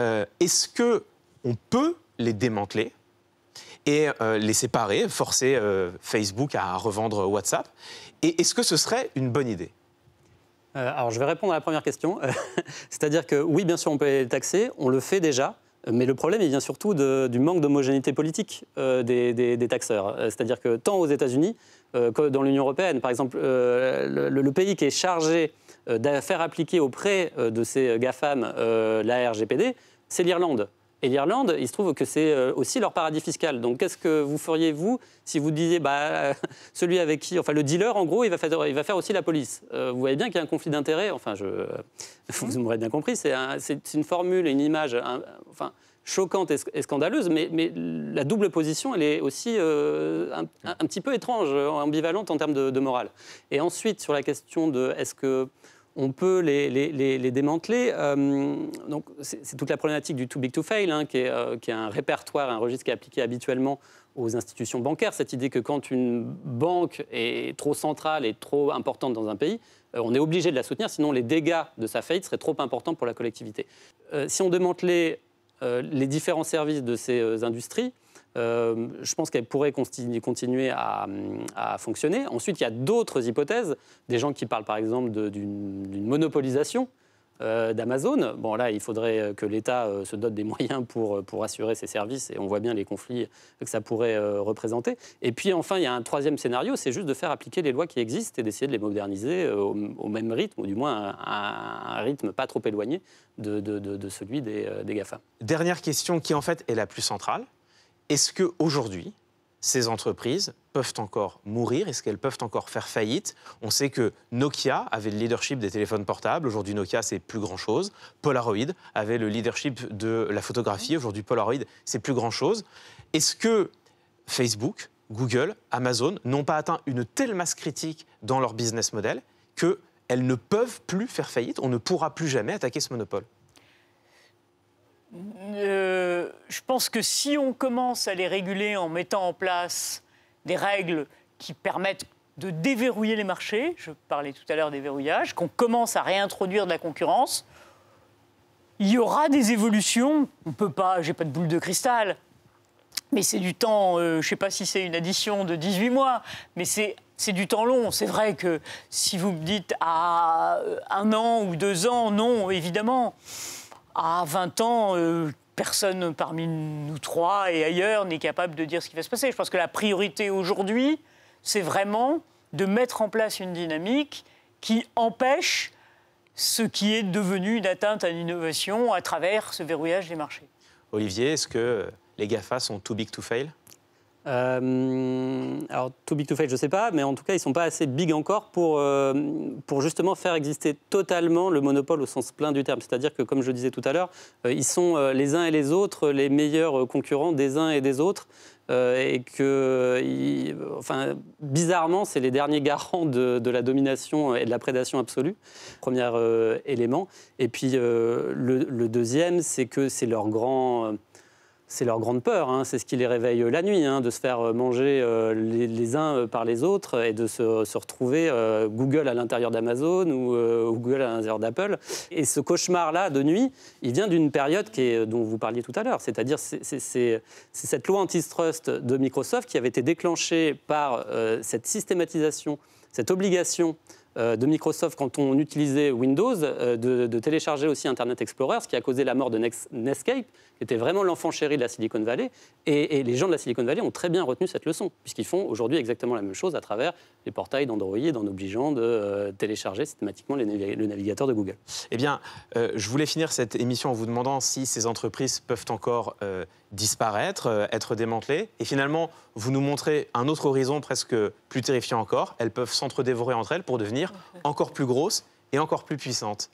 euh, est-ce que on peut les démanteler et euh, les séparer, forcer euh, Facebook à revendre WhatsApp. Et est-ce que ce serait une bonne idée euh, Alors je vais répondre à la première question. C'est-à-dire que oui, bien sûr, on peut les taxer, on le fait déjà. Mais le problème, il vient surtout du manque d'homogénéité politique des, taxeurs. C'est-à-dire que tant aux États-Unis que dans l'Union européenne, par exemple, le, le, pays qui est chargé de faire appliquer auprès de ces GAFAM la RGPD, c'est l'Irlande. Et l'Irlande, il se trouve que c'est euh, aussi leur paradis fiscal. Donc qu'est-ce que vous feriez, vous, si vous disiez, bah, celui avec qui, enfin le dealer, en gros, il va faire, il va faire aussi la police euh, Vous voyez bien qu'il y a un conflit d'intérêts, enfin, je, vous m'aurez bien compris, c'est une formule, une image, enfin, choquante et, scandaleuse, mais, mais, la double position, elle est aussi euh, un, petit peu étrange, ambivalente en termes de, de morale. Et ensuite, sur la question de est-ce que on peut les, démanteler. Euh, c'est toute la problématique du too big to fail, hein, euh, qui, est, un répertoire, un registre qui est appliqué habituellement aux institutions bancaires. Cette idée que quand une banque est trop centrale et trop importante dans un pays, euh, on est obligé de la soutenir, sinon les dégâts de sa faillite seraient trop importants pour la collectivité. si on démantelait les différents services de ces industries, euh, je pense qu'elle pourrait continuer à, fonctionner. Ensuite, il y a d'autres hypothèses, des gens qui parlent par exemple d'une monopolisation euh, d'Amazon. Bon, là, il faudrait que l'État euh, se dote des moyens pour, pour assurer ses services et on voit bien les conflits que ça pourrait représenter. Et puis, enfin, il y a un troisième scénario, c'est juste de faire appliquer les lois qui existent et d'essayer de les moderniser au, même rythme, ou du moins à un, rythme pas trop éloigné de, celui des, des GAFA. Dernière question qui, en fait, est la plus centrale, est-ce qu'aujourd'hui, ces entreprises peuvent encore mourir Est-ce qu'elles peuvent encore faire faillite On sait que Nokia avait le leadership des téléphones portables. Aujourd'hui, Nokia, c'est plus grand-chose. Polaroid avait le leadership de la photographie. Aujourd'hui, Polaroid, c'est plus grand-chose. Est-ce que Facebook, Google, Amazon n'ont pas atteint une telle masse critique dans leur business model qu'elles ne peuvent plus faire faillite On ne pourra plus jamais attaquer ce monopole euh, je pense que si on commence à les réguler en mettant en place des règles qui permettent de déverrouiller les marchés, je parlais tout à l'heure des verrouillages, qu'on commence à réintroduire de la concurrence, il y aura des évolutions. On peut pas, j'ai pas de boule de cristal, mais c'est du temps, euh, je sais pas si c'est une addition de 18 mois, mais c'est c'est du temps long. C'est vrai que si vous me dites à ah, un an ou deux ans, non, évidemment à 20 ans, euh, personne parmi nous trois et ailleurs n'est capable de dire ce qui va se passer. Je pense que la priorité aujourd'hui, c'est vraiment de mettre en place une dynamique qui empêche ce qui est devenu une atteinte à l'innovation à travers ce verrouillage des marchés. Olivier, est-ce que les GAFA sont too big to fail euh, alors, too big to fail, je ne sais pas, mais en tout cas, ils ne sont pas assez big encore pour, euh, pour justement faire exister totalement le monopole au sens plein du terme. C'est-à-dire que, comme je disais tout à l'heure, euh, ils sont les uns et les autres les meilleurs concurrents des uns et des autres. et que, enfin, bizarrement, c'est les derniers garants de, la domination et de la prédation absolue, premier élément. Et puis, le, deuxième, c'est que c'est leur grand c'est leur grande peur, hein. c'est ce qui les réveille euh, la nuit, hein, de se faire euh, manger euh, les, uns par les autres et de se, retrouver Google à l'intérieur d'Amazon ou, Google à l'intérieur d'Apple. Et ce cauchemar-là de nuit, il vient d'une période dont vous parliez tout à l'heure, c'est-à-dire c'est cette loi antitrust de Microsoft qui avait été déclenchée par cette systématisation, cette obligation euh, de Microsoft quand on utilisait Windows euh, de, télécharger aussi Internet Explorer, ce qui a causé la mort de Netscape, qui était vraiment l'enfant chéri de la Silicon Valley. Et, les gens de la Silicon Valley ont très bien retenu cette leçon, puisqu'ils font aujourd'hui exactement la même chose à travers les portails d'Android en obligeant de euh, télécharger systématiquement le navigateur de Google. Eh bien, je voulais finir cette émission en vous demandant si ces entreprises peuvent encore disparaître, euh, être démantelées. Et finalement, vous nous montrez un autre horizon presque plus terrifiant encore. Elles peuvent s'entre-dévorer entre elles pour devenir encore plus grosses et encore plus puissantes.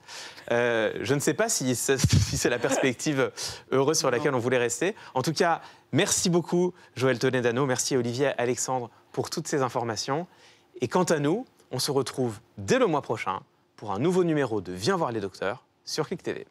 Euh, je ne sais pas si c'est, si c'est la perspective heureuse sur laquelle on voulait rester. En tout cas, merci beaucoup Joël Tonedano, merci Olivier Alexandre pour toutes ces informations. Et quant à nous, on se retrouve dès le mois prochain pour un nouveau numéro de Viens voir les docteurs sur Click TV.